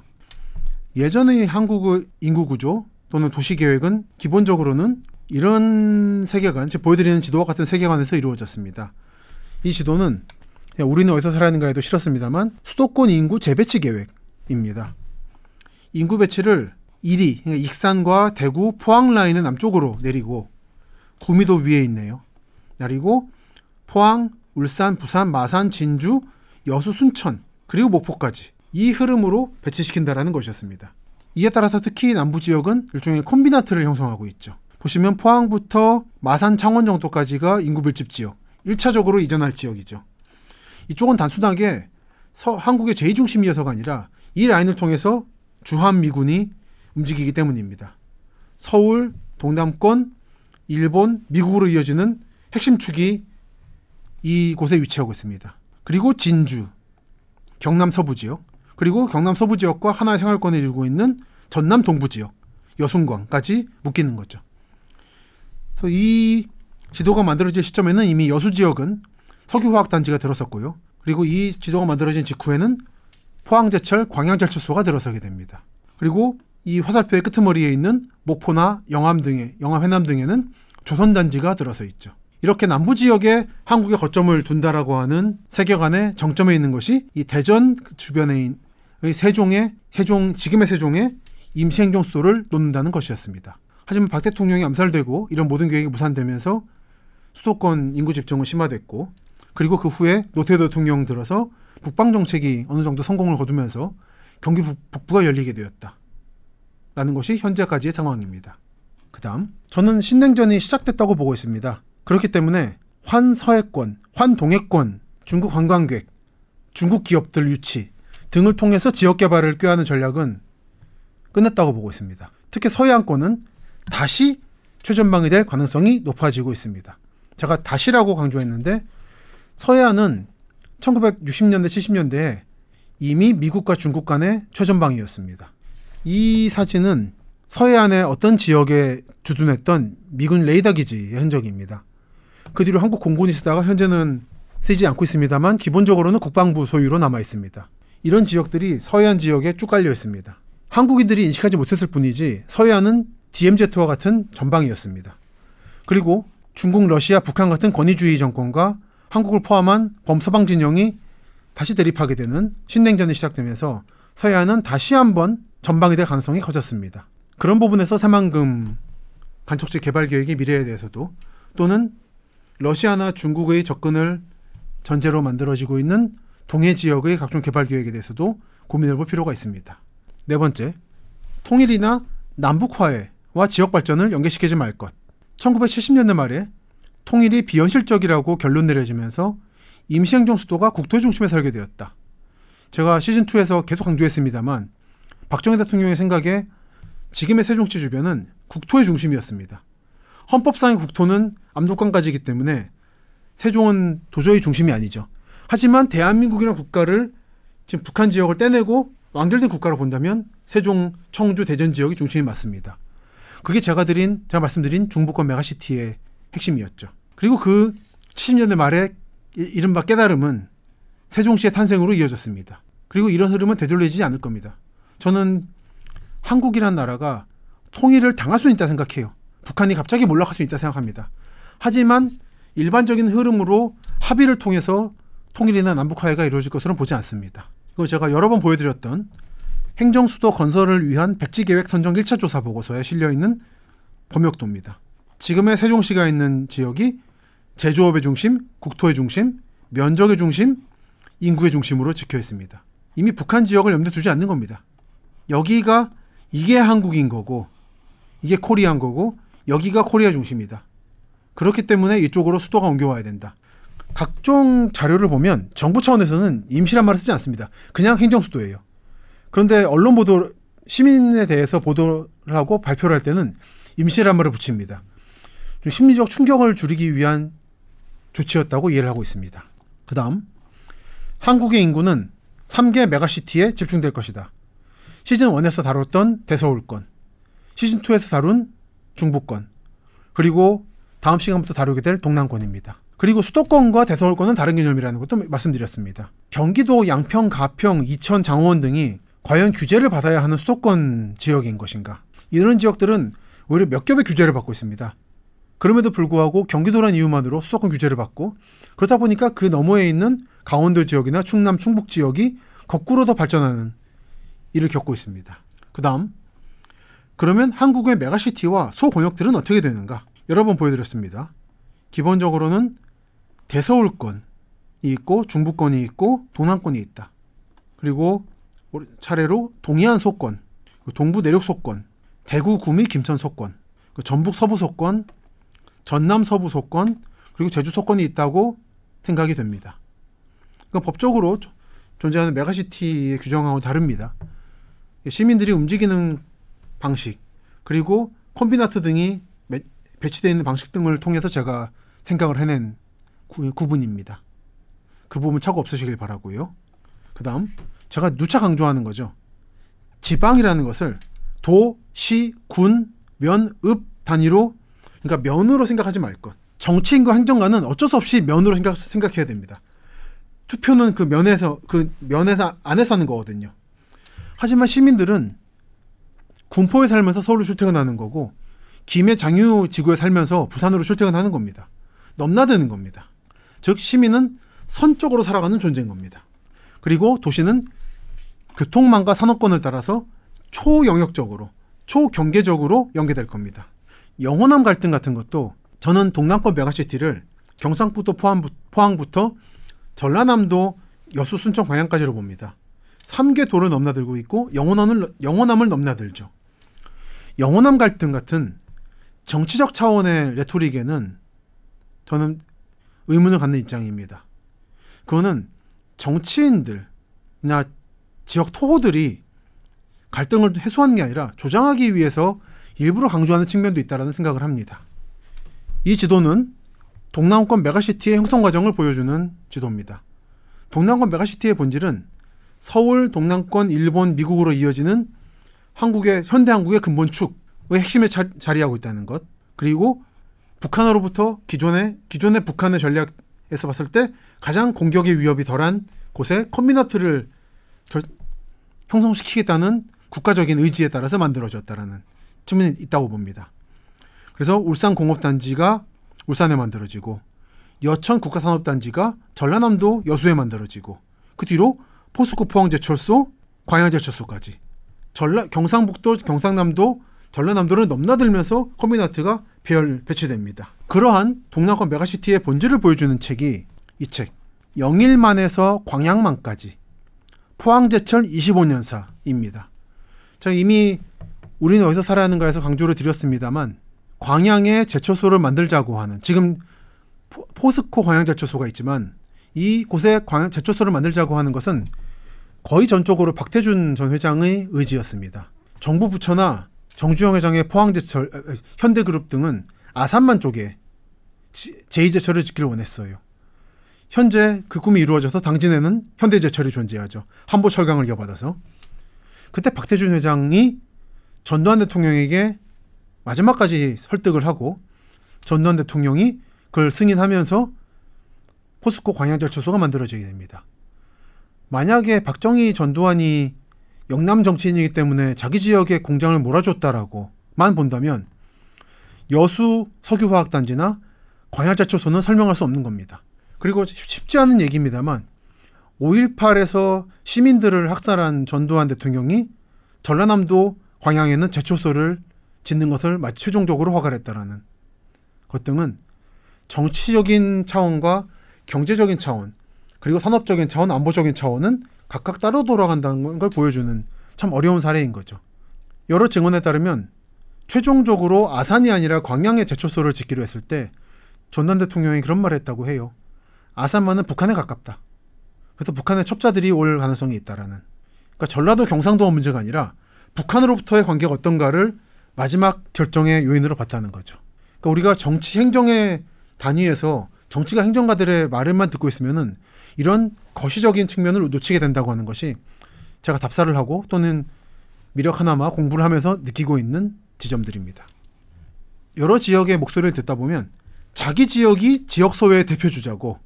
예전의 한국의 인구 구조 또는 도시 계획은 기본적으로는 이런 세계관, 즉 보여드리는 지도와 같은 세계관에서 이루어졌습니다. 이 지도는 예, 우리는 어디서 살았는가에도 싫었습니다만 수도권 인구 재배치 계획입니다. 인구 배치를 1위, 그러니까 익산과 대구, 포항 라인은 남쪽으로 내리고 구미도 위에 있네요. 그리고 포항, 울산, 부산, 마산, 진주, 여수, 순천, 그리고 목포까지 이 흐름으로 배치시킨다라는 것이었습니다. 이에 따라서 특히 남부 지역은 일종의 콤비나트를 형성하고 있죠. 보시면 포항부터 마산, 창원 정도까지가 인구 밀집 지역, 1차적으로 이전할 지역이죠. 이쪽은 단순하게 서, 한국의 제2중심이어서가 아니라 이 라인을 통해서 주한미군이 움직이기 때문입니다. 서울, 동남권, 일본, 미국으로 이어지는 핵심 축이 이곳에 위치하고 있습니다. 그리고 진주, 경남 서부 지역, 그리고 경남 서부 지역과 하나의 생활권을 이루고 있는 전남 동부 지역, 여순광까지 묶이는 거죠. 그래서 이 지도가 만들어질 시점에는 이미 여수 지역은 석유화학 단지가 들어섰고요. 그리고 이 지도가 만들어진 직후에는 포항제철, 광양제철소가 들어서게 됩니다. 그리고 이 화살표의 끄트머리에 있는 목포나 영암 등의 영암 해남 등에는 조선 단지가 들어서 있죠. 이렇게 남부 지역에 한국의 거점을 둔다라고 하는 세계관의 정점에 있는 것이 이 대전 주변에 의 세종의 세종 지금의 세종의 임시행정 수도를 놓는다는 것이었습니다. 하지만 박 대통령이 암살되고 이런 모든 계획이 무산되면서 수도권 인구 집중은 심화됐고 그리고 그 후에 노태우 대통령 들어서 북방 정책이 어느 정도 성공을 거두면서 경기 북부가 열리게 되었다. 라는 것이 현재까지의 상황입니다. 그 다음, 저는 신냉전이 시작됐다고 보고 있습니다. 그렇기 때문에 환서해권, 환동해권, 중국 관광객, 중국 기업들 유치 등을 통해서 지역 개발을 꾀하는 전략은 끝났다고 보고 있습니다. 특히 서해안권은 다시 최전방이 될 가능성이 높아지고 있습니다. 제가 다시라고 강조했는데 서해안은 1960년대, 70년대에 이미 미국과 중국 간의 최전방이었습니다. 이 사진은 서해안의 어떤 지역에 주둔했던 미군 레이더 기지의 흔적입니다. 그 뒤로 한국 공군이 쓰다가 현재는 쓰지 않고 있습니다만 기본적으로는 국방부 소유로 남아 있습니다. 이런 지역들이 서해안 지역에 쭉 깔려 있습니다. 한국인들이 인식하지 못했을 뿐이지 서해안은 DMZ와 같은 전방이었습니다. 그리고 중국, 러시아, 북한 같은 권위주의 정권과 한국을 포함한 범서방 진영이 다시 대립하게 되는 신냉전이 시작되면서 서해안은 다시 한번 전방이 될 가능성이 커졌습니다. 그런 부분에서 새만금 간척지 개발 계획의 미래에 대해서도 또는 러시아나 중국의 접근을 전제로 만들어지고 있는 동해 지역의 각종 개발 계획에 대해서도 고민해 볼 필요가 있습니다. 네 번째, 통일이나 남북화해와 지역 발전을 연계시키지 말 것. 1970년대 말에 통일이 비현실적이라고 결론 내려지면서 임시행정 수도가 국토의 중심에 살게 되었다. 제가 시즌2에서 계속 강조했습니다만 박정희 대통령의 생각에 지금의 세종시 주변은 국토의 중심이었습니다. 헌법상의 국토는 암록강까지이기 때문에 세종은 도저히 중심이 아니죠. 하지만 대한민국이라는 국가를 지금 북한 지역을 떼내고 완결된 국가로 본다면 세종, 청주, 대전 지역이 중심이 맞습니다. 그게 제가 드린 제가 말씀드린 중부권 메가시티의 핵심이었죠. 그리고 그 70년대 말에 이른바 깨달음은 세종시의 탄생으로 이어졌습니다. 그리고 이런 흐름은 되돌려지지 않을 겁니다. 저는 한국이란 나라가 통일을 당할 수 있다 생각해요. 북한이 갑자기 몰락할 수 있다 생각합니다. 하지만 일반적인 흐름으로 합의를 통해서 통일이나 남북화해가 이루어질 것으로는 보지 않습니다. 이거 제가 여러 번 보여드렸던 행정수도 건설을 위한 백지계획 선정 1차 조사 보고서에 실려있는 범역도입니다. 지금의 세종시가 있는 지역이 제조업의 중심, 국토의 중심, 면적의 중심, 인구의 중심으로 지켜 있습니다. 이미 북한 지역을 염두에 두지 않는 겁니다. 여기가 이게 한국인 거고 이게 코리안 거고 여기가 코리아 중심이다. 그렇기 때문에 이쪽으로 수도가 옮겨와야 된다. 각종 자료를 보면 정부 차원에서는 임시란 말을 쓰지 않습니다. 그냥 행정수도예요. 그런데 언론 보도 시민에 대해서 보도를 하고 발표를 할 때는 임시란 말을 붙입니다. 좀 심리적 충격을 줄이기 위한 조치였다고 이해를 하고 있습니다. 그 다음, 한국의 인구는 3개 메가시티에 집중될 것이다. 시즌1에서 다뤘던 대서울권, 시즌2에서 다룬 중부권, 그리고 다음 시간부터 다루게 될 동남권입니다. 그리고 수도권과 대서울권은 다른 개념이라는 것도 말씀드렸습니다. 경기도 양평, 가평, 이천, 장원 등이 과연 규제를 받아야 하는 수도권 지역인 것인가? 이런 지역들은 오히려 몇 겹의 규제를 받고 있습니다. 그럼에도 불구하고 경기도란 이유만으로 수도권 규제를 받고 그렇다 보니까 그 너머에 있는 강원도 지역이나 충남, 충북 지역이 거꾸로 더 발전하는 일을 겪고 있습니다. 그 다음, 그러면 한국의 메가시티와 소공역들은 어떻게 되는가? 여러 번 보여드렸습니다. 기본적으로는 대서울권이 있고 중부권이 있고 동남권이 있다. 그리고 차례로 동해안 소권, 동부 내륙 소권, 대구 구미 김천 소권, 그 전북 서부 소권, 전남 서부 소권 그리고 제주 소권이 있다고 생각이 됩니다. 그러니까 법적으로 존재하는 메가시티의 규정하고 다릅니다. 시민들이 움직이는 방식 그리고 콤비나트 등이 배치되어 있는 방식 등을 통해서 제가 생각을 해낸 구, 분입니다그 부분 차고 없으시길 바라고요. 그 다음 제가 누차 강조하는 거죠. 지방이라는 것을 도, 시, 군, 면, 읍 단위로 그러니까 면으로 생각하지 말 것. 정치인과 행정가는 어쩔 수 없이 면으로 생각, 생각해야 됩니다. 투표는 그 면에서 그 면에서 안에서 하는 거거든요. 하지만 시민들은 군포에 살면서 서울로 출퇴근하는 거고 김해 장유 지구에 살면서 부산으로 출퇴근하는 겁니다. 넘나드는 겁니다. 즉 시민은 선적으로 살아가는 존재인 겁니다. 그리고 도시는 교통망과 산업권을 따라서 초영역적으로 초경계적으로 연계될 겁니다. 영호남 갈등 같은 것도 저는 동남권 메가시티를 경상북도 포항부, 포항부터 전라남도 여수 순천 광양까지로 봅니다. 3개 도를 넘나들고 있고 영호남을, 영호남을 넘나들죠. 영호남 갈등 같은 정치적 차원의 레토릭에는 저는 의문을 갖는 입장입니다. 그거는 정치인들이나 지역 토호들이 갈등을 해소하는 게 아니라 조장하기 위해서 일부러 강조하는 측면도 있다라는 생각을 합니다. 이 지도는 동남권 메가시티의 형성 과정을 보여주는 지도입니다. 동남권 메가시티의 본질은 서울, 동남권, 일본, 미국으로 이어지는 한국의 현대 한국의 근본축의 핵심에 자, 자리하고 있다는 것. 그리고 북한으로부터 기존의 기존의 북한의 전략에서 봤을 때 가장 공격의 위협이 덜한 곳에 커뮤니티를 결, 형성시키겠다는 국가적인 의지에 따라서 만들어졌다라는 측면이 있다고 봅니다. 그래서 울산 공업단지가 울산에 만들어지고 여천 국가산업단지가 전라남도 여수에 만들어지고 그 뒤로 포스코 포항제철소, 광양제철소까지 전라 경상북도, 경상남도, 전라남도를 넘나들면서 커뮤나트가 배열 배치됩니다. 그러한 동남권 메가시티의 본질을 보여주는 책이 이책 영일만에서 광양만까지 포항제철 25년사입니다. 제가 이미 우리는 어디서 살아야 하는가에서 강조를 드렸습니다만 광양에 제철소를 만들자고 하는 지금 포스코 광양 제철소가 있지만 이 곳에 광양 제철소를 만들자고 하는 것은 거의 전적으로 박태준 전 회장의 의지였습니다. 정부 부처나 정주영 회장의 포항제철 현대그룹 등은 아산만 쪽에 제2제철을 짓기를 원했어요. 현재 그 꿈이 이루어져서 당진에는 현대제철이 존재하죠. 한보철강을 이어받아서. 그때 박태준 회장이 전두환 대통령에게 마지막까지 설득을 하고 전두환 대통령이 그걸 승인하면서 포스코 광양절초소가 만들어지게 됩니다. 만약에 박정희 전두환이 영남 정치인이기 때문에 자기 지역에 공장을 몰아줬다라고만 본다면 여수 석유화학단지나 광양자초소는 설명할 수 없는 겁니다. 그리고 쉽지 않은 얘기입니다만 5.18에서 시민들을 학살한 전두환 대통령이 전라남도 광양에는 제초소를 짓는 것을 마치 최종적으로 허가를 했다라는 것 등은 정치적인 차원과 경제적인 차원 그리고 산업적인 차원 안보적인 차원은 각각 따로 돌아간다는 걸 보여주는 참 어려운 사례인 거죠. 여러 증언에 따르면 최종적으로 아산이 아니라 광양에 제초소를 짓기로 했을 때 전단 대통령이 그런 말을 했다고 해요. 아산만은 북한에 가깝다. 그래서 북한의 첩자들이 올 가능성이 있다라는. 그러니까 전라도 경상도 문제가 아니라 북한으로부터의 관계가 어떤가를 마지막 결정의 요인으로 봤다는 거죠. 그러니까 우리가 정치 행정의 단위에서 정치가 행정가들의 말을만 듣고 있으면은 이런 거시적인 측면을 놓치게 된다고 하는 것이 제가 답사를 하고 또는 미력 하나마 공부를 하면서 느끼고 있는 지점들입니다. 여러 지역의 목소리를 듣다 보면 자기 지역이 지역 소외의 대표 주자고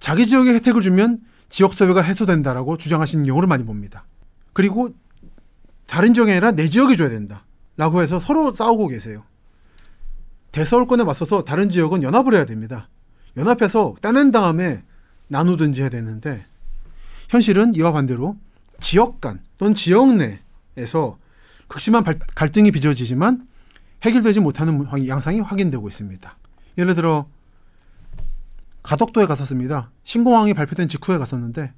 자기 지역에 혜택을 주면 지역 소외가 해소된다라고 주장하시는 경우를 많이 봅니다. 그리고 다른 지역이 아니라 내 지역에 줘야 된다. 라고 해서 서로 싸우고 계세요. 대서울권에 맞서서 다른 지역은 연합을 해야 됩니다. 연합해서 따낸 다음에 나누든지 해야 되는데 현실은 이와 반대로 지역 간 또는 지역 내에서 극심한 발, 갈등이 빚어지지만 해결되지 못하는 양상이 확인되고 있습니다. 예를 들어 가덕도에 갔었습니다. 신공항이 발표된 직후에 갔었는데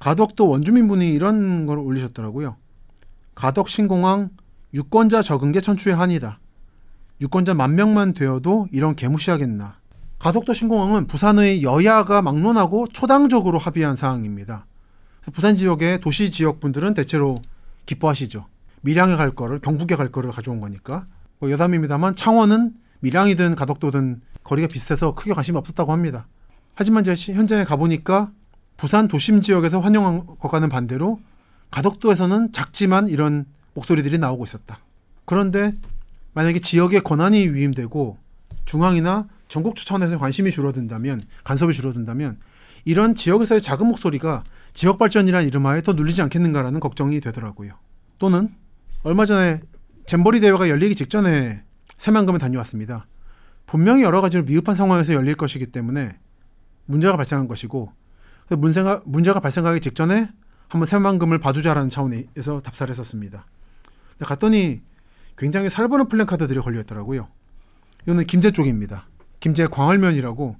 가덕도 원주민분이 이런 걸 올리셨더라고요. 가덕신공항 유권자 적은 게 천추의 한이다. 유권자 만 명만 되어도 이런 개무시하겠나. 가덕도 신공항은 부산의 여야가 막론하고 초당적으로 합의한 사항입니다. 부산 지역의 도시 지역 분들은 대체로 기뻐하시죠. 밀양에 갈 거를 경북에 갈 거를 가져온 거니까. 뭐 여담입니다만 창원은 밀양이든 가덕도든 거리가 비슷해서 크게 관심이 없었다고 합니다. 하지만 현장에 가보니까 부산 도심 지역에서 환영한 것과는 반대로 가덕도에서는 작지만 이런 목소리들이 나오고 있었다. 그런데 만약에 지역의 권한이 위임되고 중앙이나 전국 추천에서 관심이 줄어든다면 간섭이 줄어든다면 이런 지역에서의 작은 목소리가 지역 발전이란 이름하에 더 눌리지 않겠는가라는 걱정이 되더라고요. 또는 얼마 전에 잼버리 대회가 열리기 직전에 새만금에 다녀왔습니다. 분명히 여러 가지로 미흡한 상황에서 열릴 것이기 때문에 문제가 발생한 것이고 문제가, 문제가 발생하기 직전에 한번 새만금을 봐두자라는 차원에서 답사를 했었습니다. 갔더니 굉장히 살벌한 플랜카드들이 걸려있더라고요. 이거는 김제 쪽입니다. 김제 광활면이라고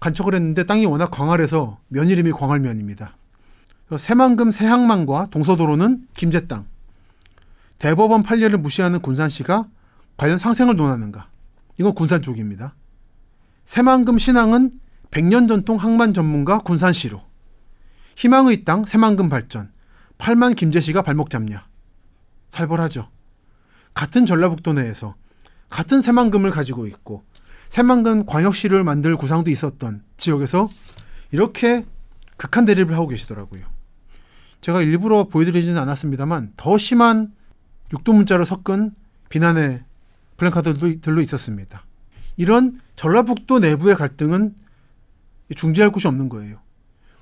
간척을 했는데 땅이 워낙 광활해서 면 이름이 광활면입니다. 새만금 새항만과 동서도로는 김제 땅. 대법원 판례를 무시하는 군산시가 과연 상생을 논하는가? 이건 군산 쪽입니다. 새만금 신앙은 100년 전통 항만 전문가 군산시로. 희망의 땅 새만금 발전, 팔만 김제시가 발목 잡냐. 살벌하죠. 같은 전라북도 내에서 같은 새만금을 가지고 있고 새만금 광역시를 만들 구상도 있었던 지역에서 이렇게 극한 대립을 하고 계시더라고요. 제가 일부러 보여드리지는 않았습니다만 더 심한 육두문자로 섞은 비난의 플랜카드들도 있었습니다. 이런 전라북도 내부의 갈등은 중재할 곳이 없는 거예요.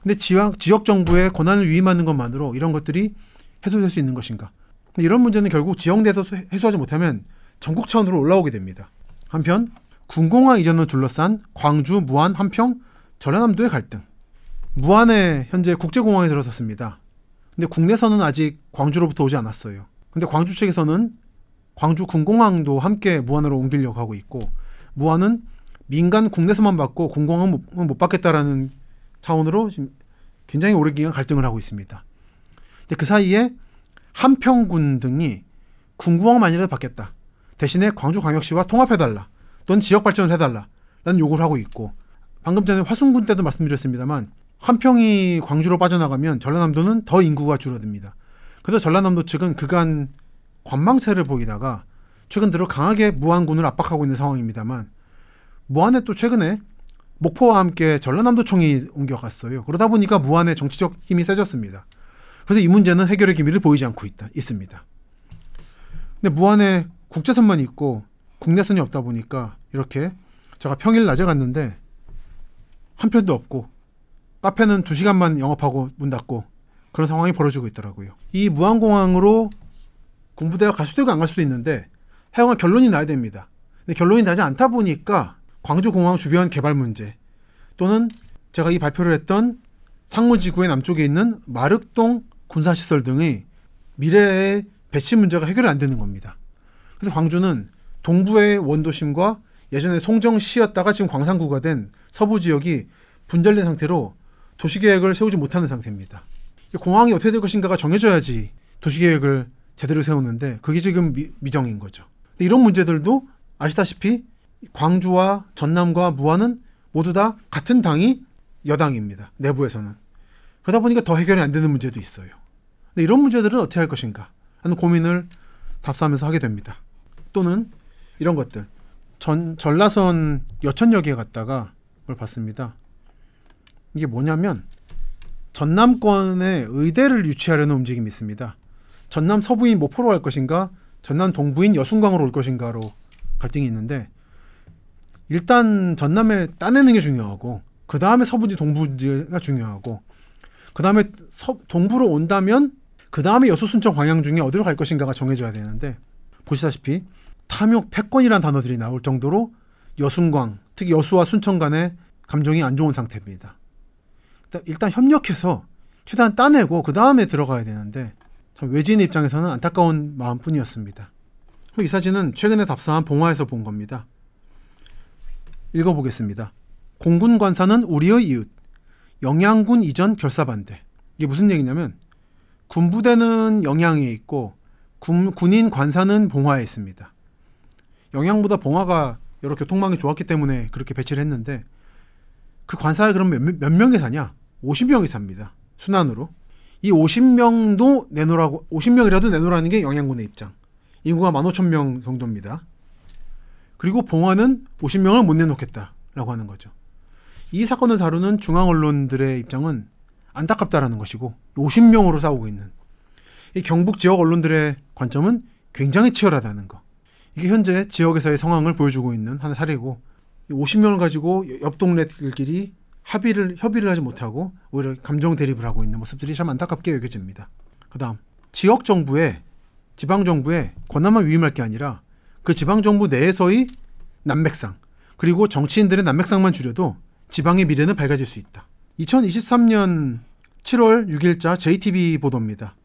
근데 지역, 지역 정부의 권한을 위임하는 것만으로 이런 것들이 해소될 수 있는 것인가? 근데 이런 문제는 결국 지역 내에서 해소하지 못하면 전국 차원으로 올라오게 됩니다. 한편 군공항 이전을 둘러싼 광주, 무안, 함평, 전라남도의 갈등. 무안에 현재 국제공항이 들어섰습니다. 근데 국내선은 아직 광주로부터 오지 않았어요. 근데 광주 측에서는 광주 군공항도 함께 무안으로 옮기려고 하고 있고 무안은 민간 국내선만 받고 군공항은 못, 받겠다라는 차원으로 지금 굉장히 오랜 기간 갈등을 하고 있습니다. 근데 그 사이에 한평군 등이 군구멍만이라도 받겠다. 대신에 광주광역시와 통합해달라. 또는 지역발전을 해달라. 라는 요구를 하고 있고 방금 전에 화순군 때도 말씀드렸습니다만 한평이 광주로 빠져나가면 전라남도는 더 인구가 줄어듭니다. 그래서 전라남도 측은 그간 관망세를 보이다가 최근 들어 강하게 무안군을 압박하고 있는 상황입니다만 무안에 또 최근에 목포와 함께 전라남도총이 옮겨갔어요. 그러다 보니까 무안의 정치적 힘이 세졌습니다. 그래서 이 문제는 해결의 기미를 보이지 않고 있다, 있습니다. 근데 무안에 국제선만 있고 국내선이 없다 보니까 이렇게 제가 평일 낮에 갔는데 한 편도 없고 카페는 두 시간만 영업하고 문 닫고 그런 상황이 벌어지고 있더라고요. 이 무안공항으로 군부대가 갈 수도 있고 안 갈 수도 있는데 해여은 결론이 나야 됩니다. 근데 결론이 나지 않다 보니까 광주공항 주변 개발 문제 또는 제가 이 발표를 했던 상무지구의 남쪽에 있는 마륵동 군사시설 등의 미래의 배치 문제가 해결이 안 되는 겁니다. 그래서 광주는 동부의 원도심과 예전에 송정시였다가 지금 광산구가 된 서부 지역이 분절된 상태로 도시계획을 세우지 못하는 상태입니다. 공항이 어떻게 될 것인가가 정해져야지 도시계획을 제대로 세우는데 그게 지금 미, 정인 거죠. 이런 문제들도 아시다시피 광주와 전남과 무안은 모두 다 같은 당이 여당입니다. 내부에서는. 그러다 보니까 더 해결이 안 되는 문제도 있어요. 근데 이런 문제들은 어떻게 할 것인가 하는 고민을 답사하면서 하게 됩니다. 또는 이런 것들. 전, 전라선 여천역에 갔다가 그걸 봤습니다. 이게 뭐냐면 전남권에 의대를 유치하려는 움직임이 있습니다. 전남 서부인 목포로 뭐 갈 것인가, 전남 동부인 여순강으로 올 것인가로 갈등이 있는데 일단 전남에 따내는 게 중요하고 그 다음에 서부지 동부지가 중요하고 그 다음에 동부로 온다면 그 다음에 여수 순천 광양 중에 어디로 갈 것인가가 정해져야 되는데 보시다시피 탐욕 패권이라는 단어들이 나올 정도로 여순광 특히 여수와 순천 간의 감정이 안 좋은 상태입니다. 일단, 협력해서 최대한 따내고 그 다음에 들어가야 되는데 외지인 입장에서는 안타까운 마음뿐이었습니다. 이 사진은 최근에 답사한 봉화에서 본 겁니다. 읽어보겠습니다. 공군 관사는 우리의 이웃. 영양군 이전 결사 반대. 이게 무슨 얘기냐면 군부대는 영양에 있고 군, 군인 관사는 봉화에 있습니다. 영양보다 봉화가 여러 교통망이 좋았기 때문에 그렇게 배치를 했는데 그 관사에 그럼 몇, 몇 명이 사냐? 50명이 삽니다. 순환으로. 이 50명도 내놓으라고 50명이라도 내놓으라는 게 영양군의 입장. 인구가 15,000명 정도입니다. 그리고 봉화는 50명을 못 내놓겠다라고 하는 거죠. 이 사건을 다루는 중앙 언론들의 입장은 안타깝다라는 것이고 50명으로 싸우고 있는 이 경북 지역 언론들의 관점은 굉장히 치열하다는 거. 이게 현재 지역에서의 상황을 보여주고 있는 하나 사례고 50명을 가지고 옆 동네들끼리 합의를 협의를 하지 못하고 오히려 감정 대립을 하고 있는 모습들이 참 안타깝게 여겨집니다. 그다음 지역 정부에 지방 정부에 권한만 위임할 게 아니라 그 지방 정부 내에서의 난맥상 그리고 정치인들의 난맥상만 줄여도 지방의 미래는 밝아질 수 있다. 2023년 7월 6일자 JTB 보도입니다.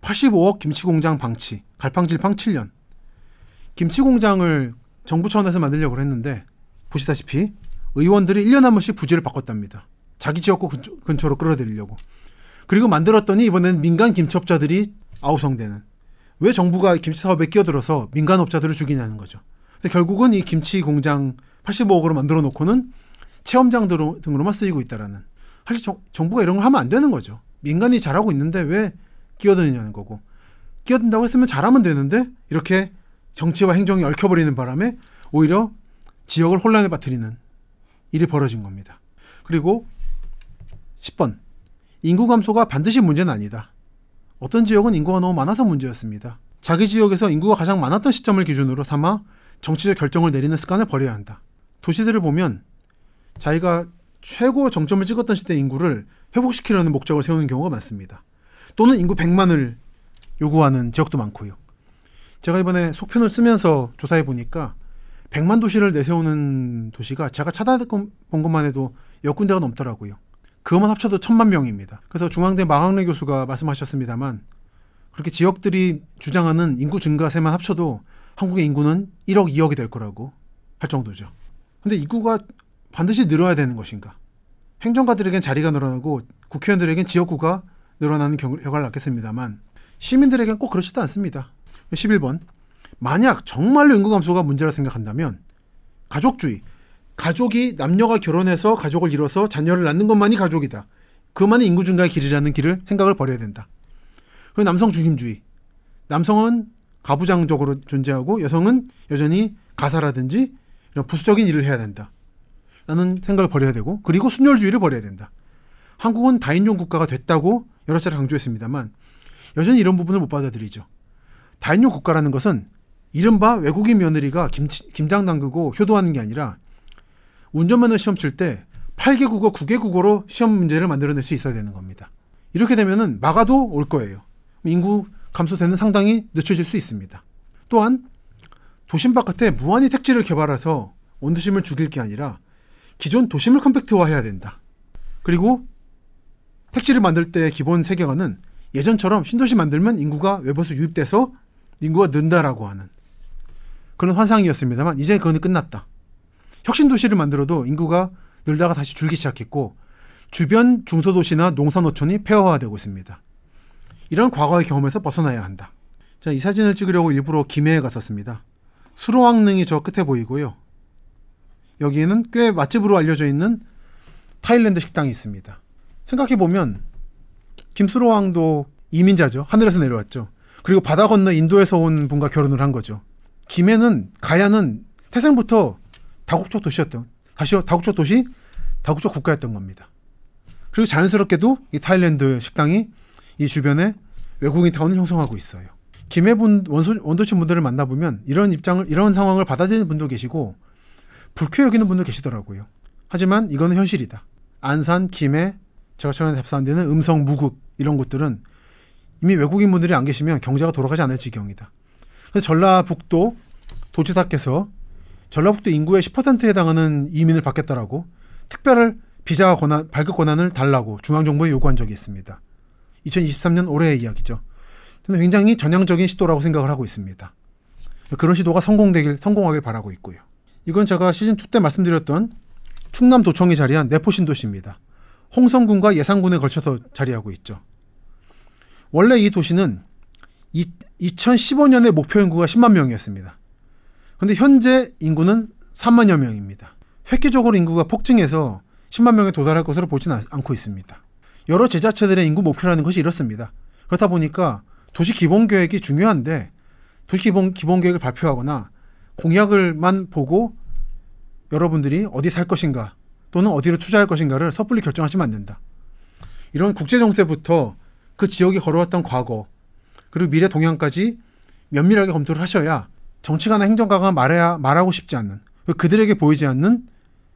85억 김치공장 방치, 갈팡질팡 7년. 김치공장을 정부 차원에서 만들려고 했는데 보시다시피 의원들이 1년 한 번씩 부지를 바꿨답니다. 자기 지역구 근처, 로 끌어들이려고. 그리고 만들었더니 이번엔 민간 김치업자들이 아우성되는. 왜 정부가 김치 사업에 끼어들어서 민간업자들을 죽이냐는 거죠. 근데 결국은 이 김치 공장 85억으로 만들어 놓고는 체험장 등으로만 쓰이고 있다라는. 사실 정, 부가 이런 걸 하면 안 되는 거죠. 민간이 잘하고 있는데 왜 끼어드느냐는 거고. 끼어든다고 했으면 잘하면 되는데 이렇게 정치와 행정이 얽혀버리는 바람에 오히려 지역을 혼란에 빠뜨리는 일이 벌어진 겁니다. 그리고 10번. 인구 감소가 반드시 문제는 아니다. 어떤 지역은 인구가 너무 많아서 문제였습니다. 자기 지역에서 인구가 가장 많았던 시점을 기준으로 삼아 정치적 결정을 내리는 습관을 버려야 한다. 도시들을 보면 자기가 최고 정점을 찍었던 시대 인구를 회복시키려는 목적을 세우는 경우가 많습니다. 또는 인구 100만을 요구하는 지역도 많고요. 제가 이번에 속편을 쓰면서 조사해 보니까 100만 도시를 내세우는 도시가 제가 찾아본 것만 해도 몇 군데가 넘더라고요. 그것만 합쳐도 천만 명입니다. 그래서 중앙대 마학래 교수가 말씀하셨습니다만 그렇게 지역들이 주장하는 인구 증가세만 합쳐도 한국의 인구는 1억, 2억이 될 거라고 할 정도죠. 근데 인구가 반드시 늘어야 되는 것인가? 행정가들에겐 자리가 늘어나고 국회의원들에겐 지역구가 늘어나는 결과를 낳겠습니다만 시민들에겐 꼭 그렇지도 않습니다. 11번. 만약 정말로 인구 감소가 문제라 생각한다면 가족주의, 가족이 남녀가 결혼해서 가족을 이뤄서 자녀를 낳는 것만이 가족이다. 그만이 인구 증가의 길이라는 길을 생각을 버려야 된다. 그리고 남성 중심주의. 남성은 가부장적으로 존재하고 여성은 여전히 가사라든지 이런 부수적인 일을 해야 된다. 라는 생각을 버려야 되고 그리고 순혈주의를 버려야 된다. 한국은 다인종 국가가 됐다고 여러 차례 강조했습니다만 여전히 이런 부분을 못 받아들이죠. 다인종 국가라는 것은 이른바 외국인 며느리가 김치, 김장 담그고 효도하는 게 아니라 운전면허 시험 칠 때 8개 국어, 9개 국어로 시험 문제를 만들어낼 수 있어야 되는 겁니다. 이렇게 되면 막아도 올 거예요. 인구 감소되는 상당히 늦춰질 수 있습니다. 또한 도심 바깥에 무한히 택지를 개발해서 온도심을 죽일 게 아니라 기존 도심을 컴팩트화해야 된다. 그리고 택지를 만들 때 기본 세계관은 예전처럼 신도시 만들면 인구가 외부에서 유입돼서 인구가 는다라고 하는 그런 환상이었습니다만 이제 그건 끝났다. 혁신도시를 만들어도 인구가 늘다가 다시 줄기 시작했고 주변 중소도시나 농산어촌이 폐허화되고 있습니다. 이런 과거의 경험에서 벗어나야 한다. 자, 이 사진을 찍으려고 일부러 김해에 갔었습니다. 수로왕릉이 저 끝에 보이고요. 여기에는 꽤 맛집으로 알려져 있는 타일랜드 식당이 있습니다. 생각해보면 김수로왕도 이민자죠. 하늘에서 내려왔죠. 그리고 바다 건너 인도에서 온 분과 결혼을 한 거죠. 김해는 가야는 태생부터 다국적 도시였던 다시요 다국적 도시 다국적 국가였던 겁니다. 그리고 자연스럽게도 이 타일랜드 식당이 이 주변에 외국인 타운을 형성하고 있어요. 김해분 원소, 원도심 분들을 만나보면 이런 입장을 이런 상황을 받아들이는 분도 계시고 불쾌 여기는 분도 계시더라고요. 하지만 이거는 현실이다. 안산, 김해, 제가 최근에 답사한 데는 음성, 무극 이런 곳들은 이미 외국인 분들이 안 계시면 경제가 돌아가지 않을 지경이다. 그래서 전라북도 도지사께서 전라북도 인구의 10%에 해당하는 이민을 받겠다라고 특별 비자 권한, 발급 권한을 달라고 중앙정부에 요구한 적이 있습니다. 2023년 올해의 이야기죠. 저는 굉장히 전향적인 시도라고 생각을 하고 있습니다. 그런 시도가 성공되길 성공하길 바라고 있고요. 이건 제가 시즌 2 때 말씀드렸던 충남 도청이 자리한 내포 신도시입니다. 홍성군과 예산군에 걸쳐서 자리하고 있죠. 원래 이 도시는 이, 2 0 1 5년에 목표 인구가 10만 명이었습니다. 근데 현재 인구는 3만여 명입니다. 획기적으로 인구가 폭증해서 10만 명에 도달할 것으로 보지는 않고 있습니다. 여러 제자체들의 인구 목표라는 것이 이렇습니다. 그렇다 보니까 도시 기본 계획이 중요한데 도시 기본 기본 계획을 발표하거나 공약을만 보고 여러분들이 어디 살 것인가 또는 어디로 투자할 것인가를 섣불리 결정하시면 안 된다. 이런 국제 정세부터 그 지역이 걸어왔던 과거 그리고 미래 동향까지 면밀하게 검토를 하셔야 정치가나 행정가가 말해야 말하고 싶지 않는 그들에게 보이지 않는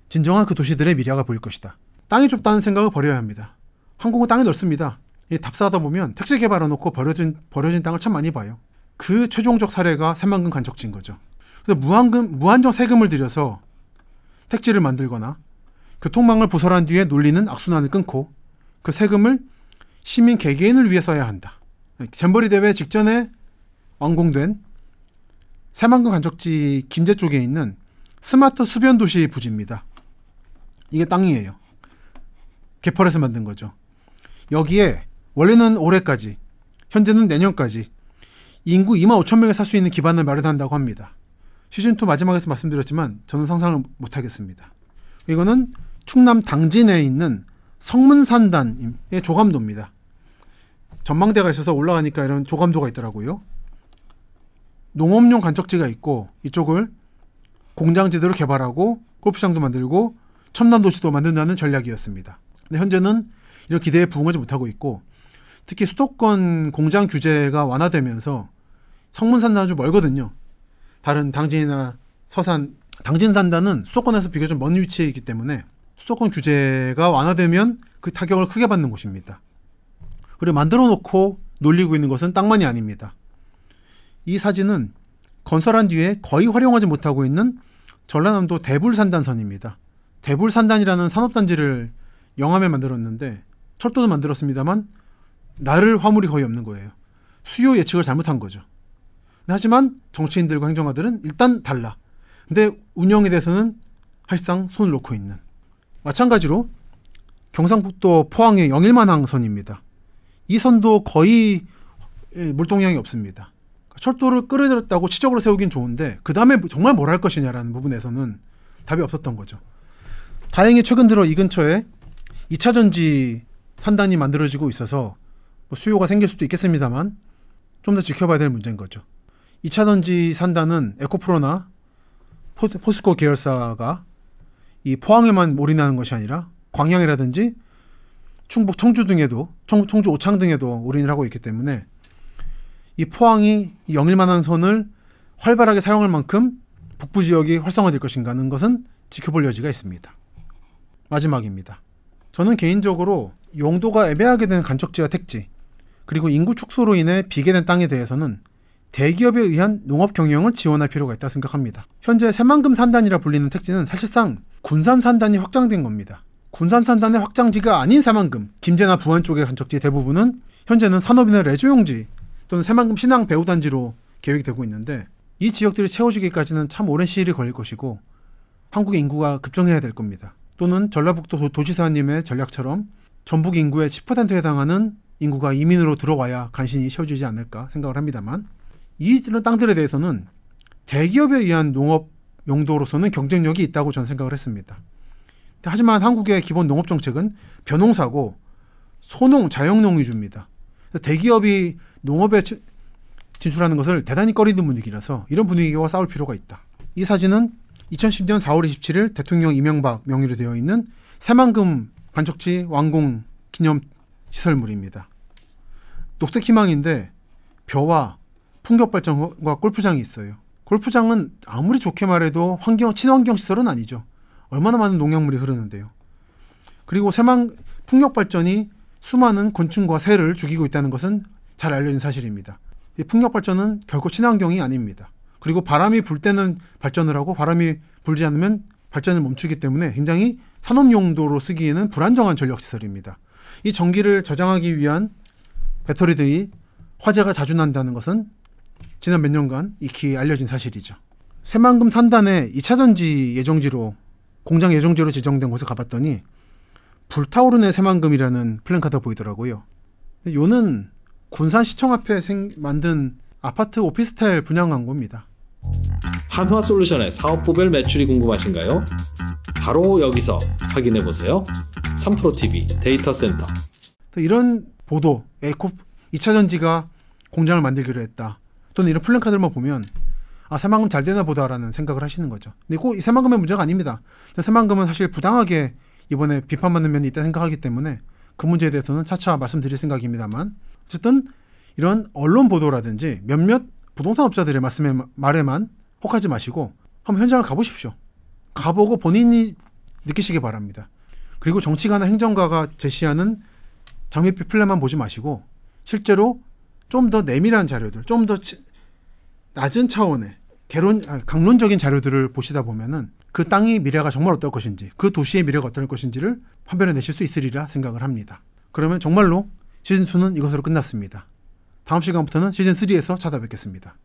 진정한 그 도시들의 미래가 보일 것이다. 땅이 좁다는 생각을 버려야 합니다. 한국은 땅이 넓습니다. 답사하다 보면 택시 개발해놓고 버려진 버려진 땅을 참 많이 봐요. 그 최종적 사례가 새만금 간척지인 거죠. 그래서 무한금 무한정 세금을 들여서 택지를 만들거나 교통망을 부설한 뒤에 놀리는 악순환을 끊고 그 세금을 시민 개개인을 위해 써야 한다. 네, 잼버리 대회 직전에 완공된 새만금 간척지 김제 쪽에 있는 스마트 수변 도시 부지입니다. 이게 땅이에요. 개펄에서 만든 거죠. 여기에 원래는 올해까지, 현재는 내년까지 인구 2만 5천 명이 살 수 있는 기반을 마련한다고 합니다. 시즌2 마지막에서 말씀드렸지만 저는 상상을 못하겠습니다. 이거는 충남 당진에 있는 성문산단의 조감도입니다. 전망대가 있어서 올라가니까 이런 조감도가 있더라고요. 농업용 간척지가 있고 이쪽을 공장지대로 개발하고 골프장도 만들고 첨단 도시도 만든다는 전략이었습니다. 근데 현재는 이런 기대에 부응하지 못하고 있고 특히 수도권 공장 규제가 완화되면서 성문산단 아주 멀거든요. 다른 당진이나 서산, 당진산단은 수도권에서 비교적 먼 위치에 있기 때문에 수도권 규제가 완화되면 그 타격을 크게 받는 곳입니다. 그리고 만들어 놓고 놀리고 있는 것은 땅만이 아닙니다. 이 사진은 건설한 뒤에 거의 활용하지 못하고 있는 전라남도 대불산단선입니다. 대불산단이라는 산업단지를 영암에 만들었는데 철도도 만들었습니다만 나를 화물이 거의 없는 거예요. 수요 예측을 잘못한 거죠. 하지만 정치인들과 행정가들은 일단 달라. 근데 운영에 대해서는 사실상 손을 놓고 있는. 마찬가지로 경상북도 포항의 영일만항 선입니다. 이 선도 거의 물동량이 없습니다. 철도를 끌어들였다고 시적으로 세우긴 좋은데 그 다음에 정말 뭘 할 것이냐라는 부분에서는 답이 없었던 거죠. 다행히 최근 들어 이 근처에 2차 전지 산단이 만들어지고 있어서 뭐 수요가 생길 수도 있겠습니다만 좀 더 지켜봐야 될 문제인 거죠. 2차 전지 산단은 에코프로나 포, 포스코 계열사가 이 포항에만 올인하는 것이 아니라 광양이라든지 충북 청주 등에도 청, 청주 오창 등에도 올인을 하고 있기 때문에 이 포항이 영일만한 선을 활발하게 사용할 만큼 북부 지역이 활성화될 것인가 하는 것은 지켜볼 여지가 있습니다. 마지막입니다. 저는 개인적으로 용도가 애매하게 된 간척지와 택지, 그리고 인구 축소로 인해 비계된 땅에 대해서는 대기업에 의한 농업 경영을 지원할 필요가 있다 생각합니다. 현재 새만금 산단이라 불리는 택지는 사실상 군산 산단이 확장된 겁니다. 군산 산단의 확장지가 아닌 새만금, 김제나 부안 쪽의 간척지 대부분은 현재는 산업이나 레저용지 또는 새만금 신앙배우단지로 계획이 되고 있는데 이 지역들이 채워지기까지는 참 오랜 시일이 걸릴 것이고 한국 인구가 급증해야 될 겁니다. 또는 전라북도 도지사님의 전략처럼 전북 인구의 10%에 해당하는 인구가 이민으로 들어와야 간신히 채워지지 않을까 생각을 합니다만 이 땅들에 대해서는 대기업에 의한 농업 용도로서는 경쟁력이 있다고 저는 생각을 했습니다. 하지만 한국의 기본 농업 정책은 변농사고 소농, 자영농 위주입니다. 대기업이 농업에 진출하는 것을 대단히 꺼리는 분위기라서 이런 분위기와 싸울 필요가 있다. 이 사진은 2010년 4월 27일 대통령 이명박 명의로 되어 있는 새만금 반쪽치 완공 기념 시설물입니다. 녹색 희망인데 벼와 풍격 발전과 골프장이 있어요. 골프장은 아무리 좋게 말해도 환경 친환경 시설은 아니죠. 얼마나 많은 농약물이 흐르는데요. 그리고 새만 풍력 발전이 수많은 곤충과 새를 죽이고 있다는 것은 잘 알려진 사실입니다. 이 풍력 발전은 결코 친환경이 아닙니다. 그리고 바람이 불 때는 발전을 하고 바람이 불지 않으면 발전을 멈추기 때문에 굉장히 산업 용도로 쓰기에는 불안정한 전력 시설입니다. 이 전기를 저장하기 위한 배터리 들이 화재가 자주 난다는 것은 지난 몇 년간 익히 알려진 사실이죠. 새만금 산단에 2차 전지 예정지로 공장 예정지로 지정된 곳에 가봤더니 불타오르네 새만금이라는 플랜카드가 보이더라고요. 요는 군산시청 앞에 생, 만든 아파트 오피스텔 분양 광고입니다. 한화솔루션의 사업부별 매출이 궁금하신가요? 바로 여기서 확인해 보세요. 3프로 TV 데이터 센터. 이런 보도, 에코 2차전지가 공장을 만들기로 했다. 또는 이런 플랜카드만 보면 아 새만금 잘 되나 보다라는 생각을 하시는 거죠. 근데 꼭이 새만금의 문제가 아닙니다. 새만금은 사실 부당하게 이번에 비판받는 면이 있다 생각하기 때문에 그 문제에 대해서는 차차 말씀드릴 생각입니다만 어쨌든 이런 언론 보도라든지 몇몇 부동산 업자들의 말씀에 말에만 혹하지 마시고 한번 현장을 가보십시오. 가보고 본인이 느끼시기 바랍니다. 그리고 정치가나 행정가가 제시하는 장밋빛 플랜만 보지 마시고 실제로 좀 더 내밀한 자료들, 좀 더 낮은 차원의 개론, 아, 강론적인 자료들을 보시다 보면은 그 땅의 미래가 정말 어떨 것인지, 그 도시의 미래가 어떨 것인지를 판별해 내실 수 있으리라 생각을 합니다. 그러면 정말로 시즌2는 이것으로 끝났습니다. 다음 시간부터는 시즌3에서 찾아뵙겠습니다.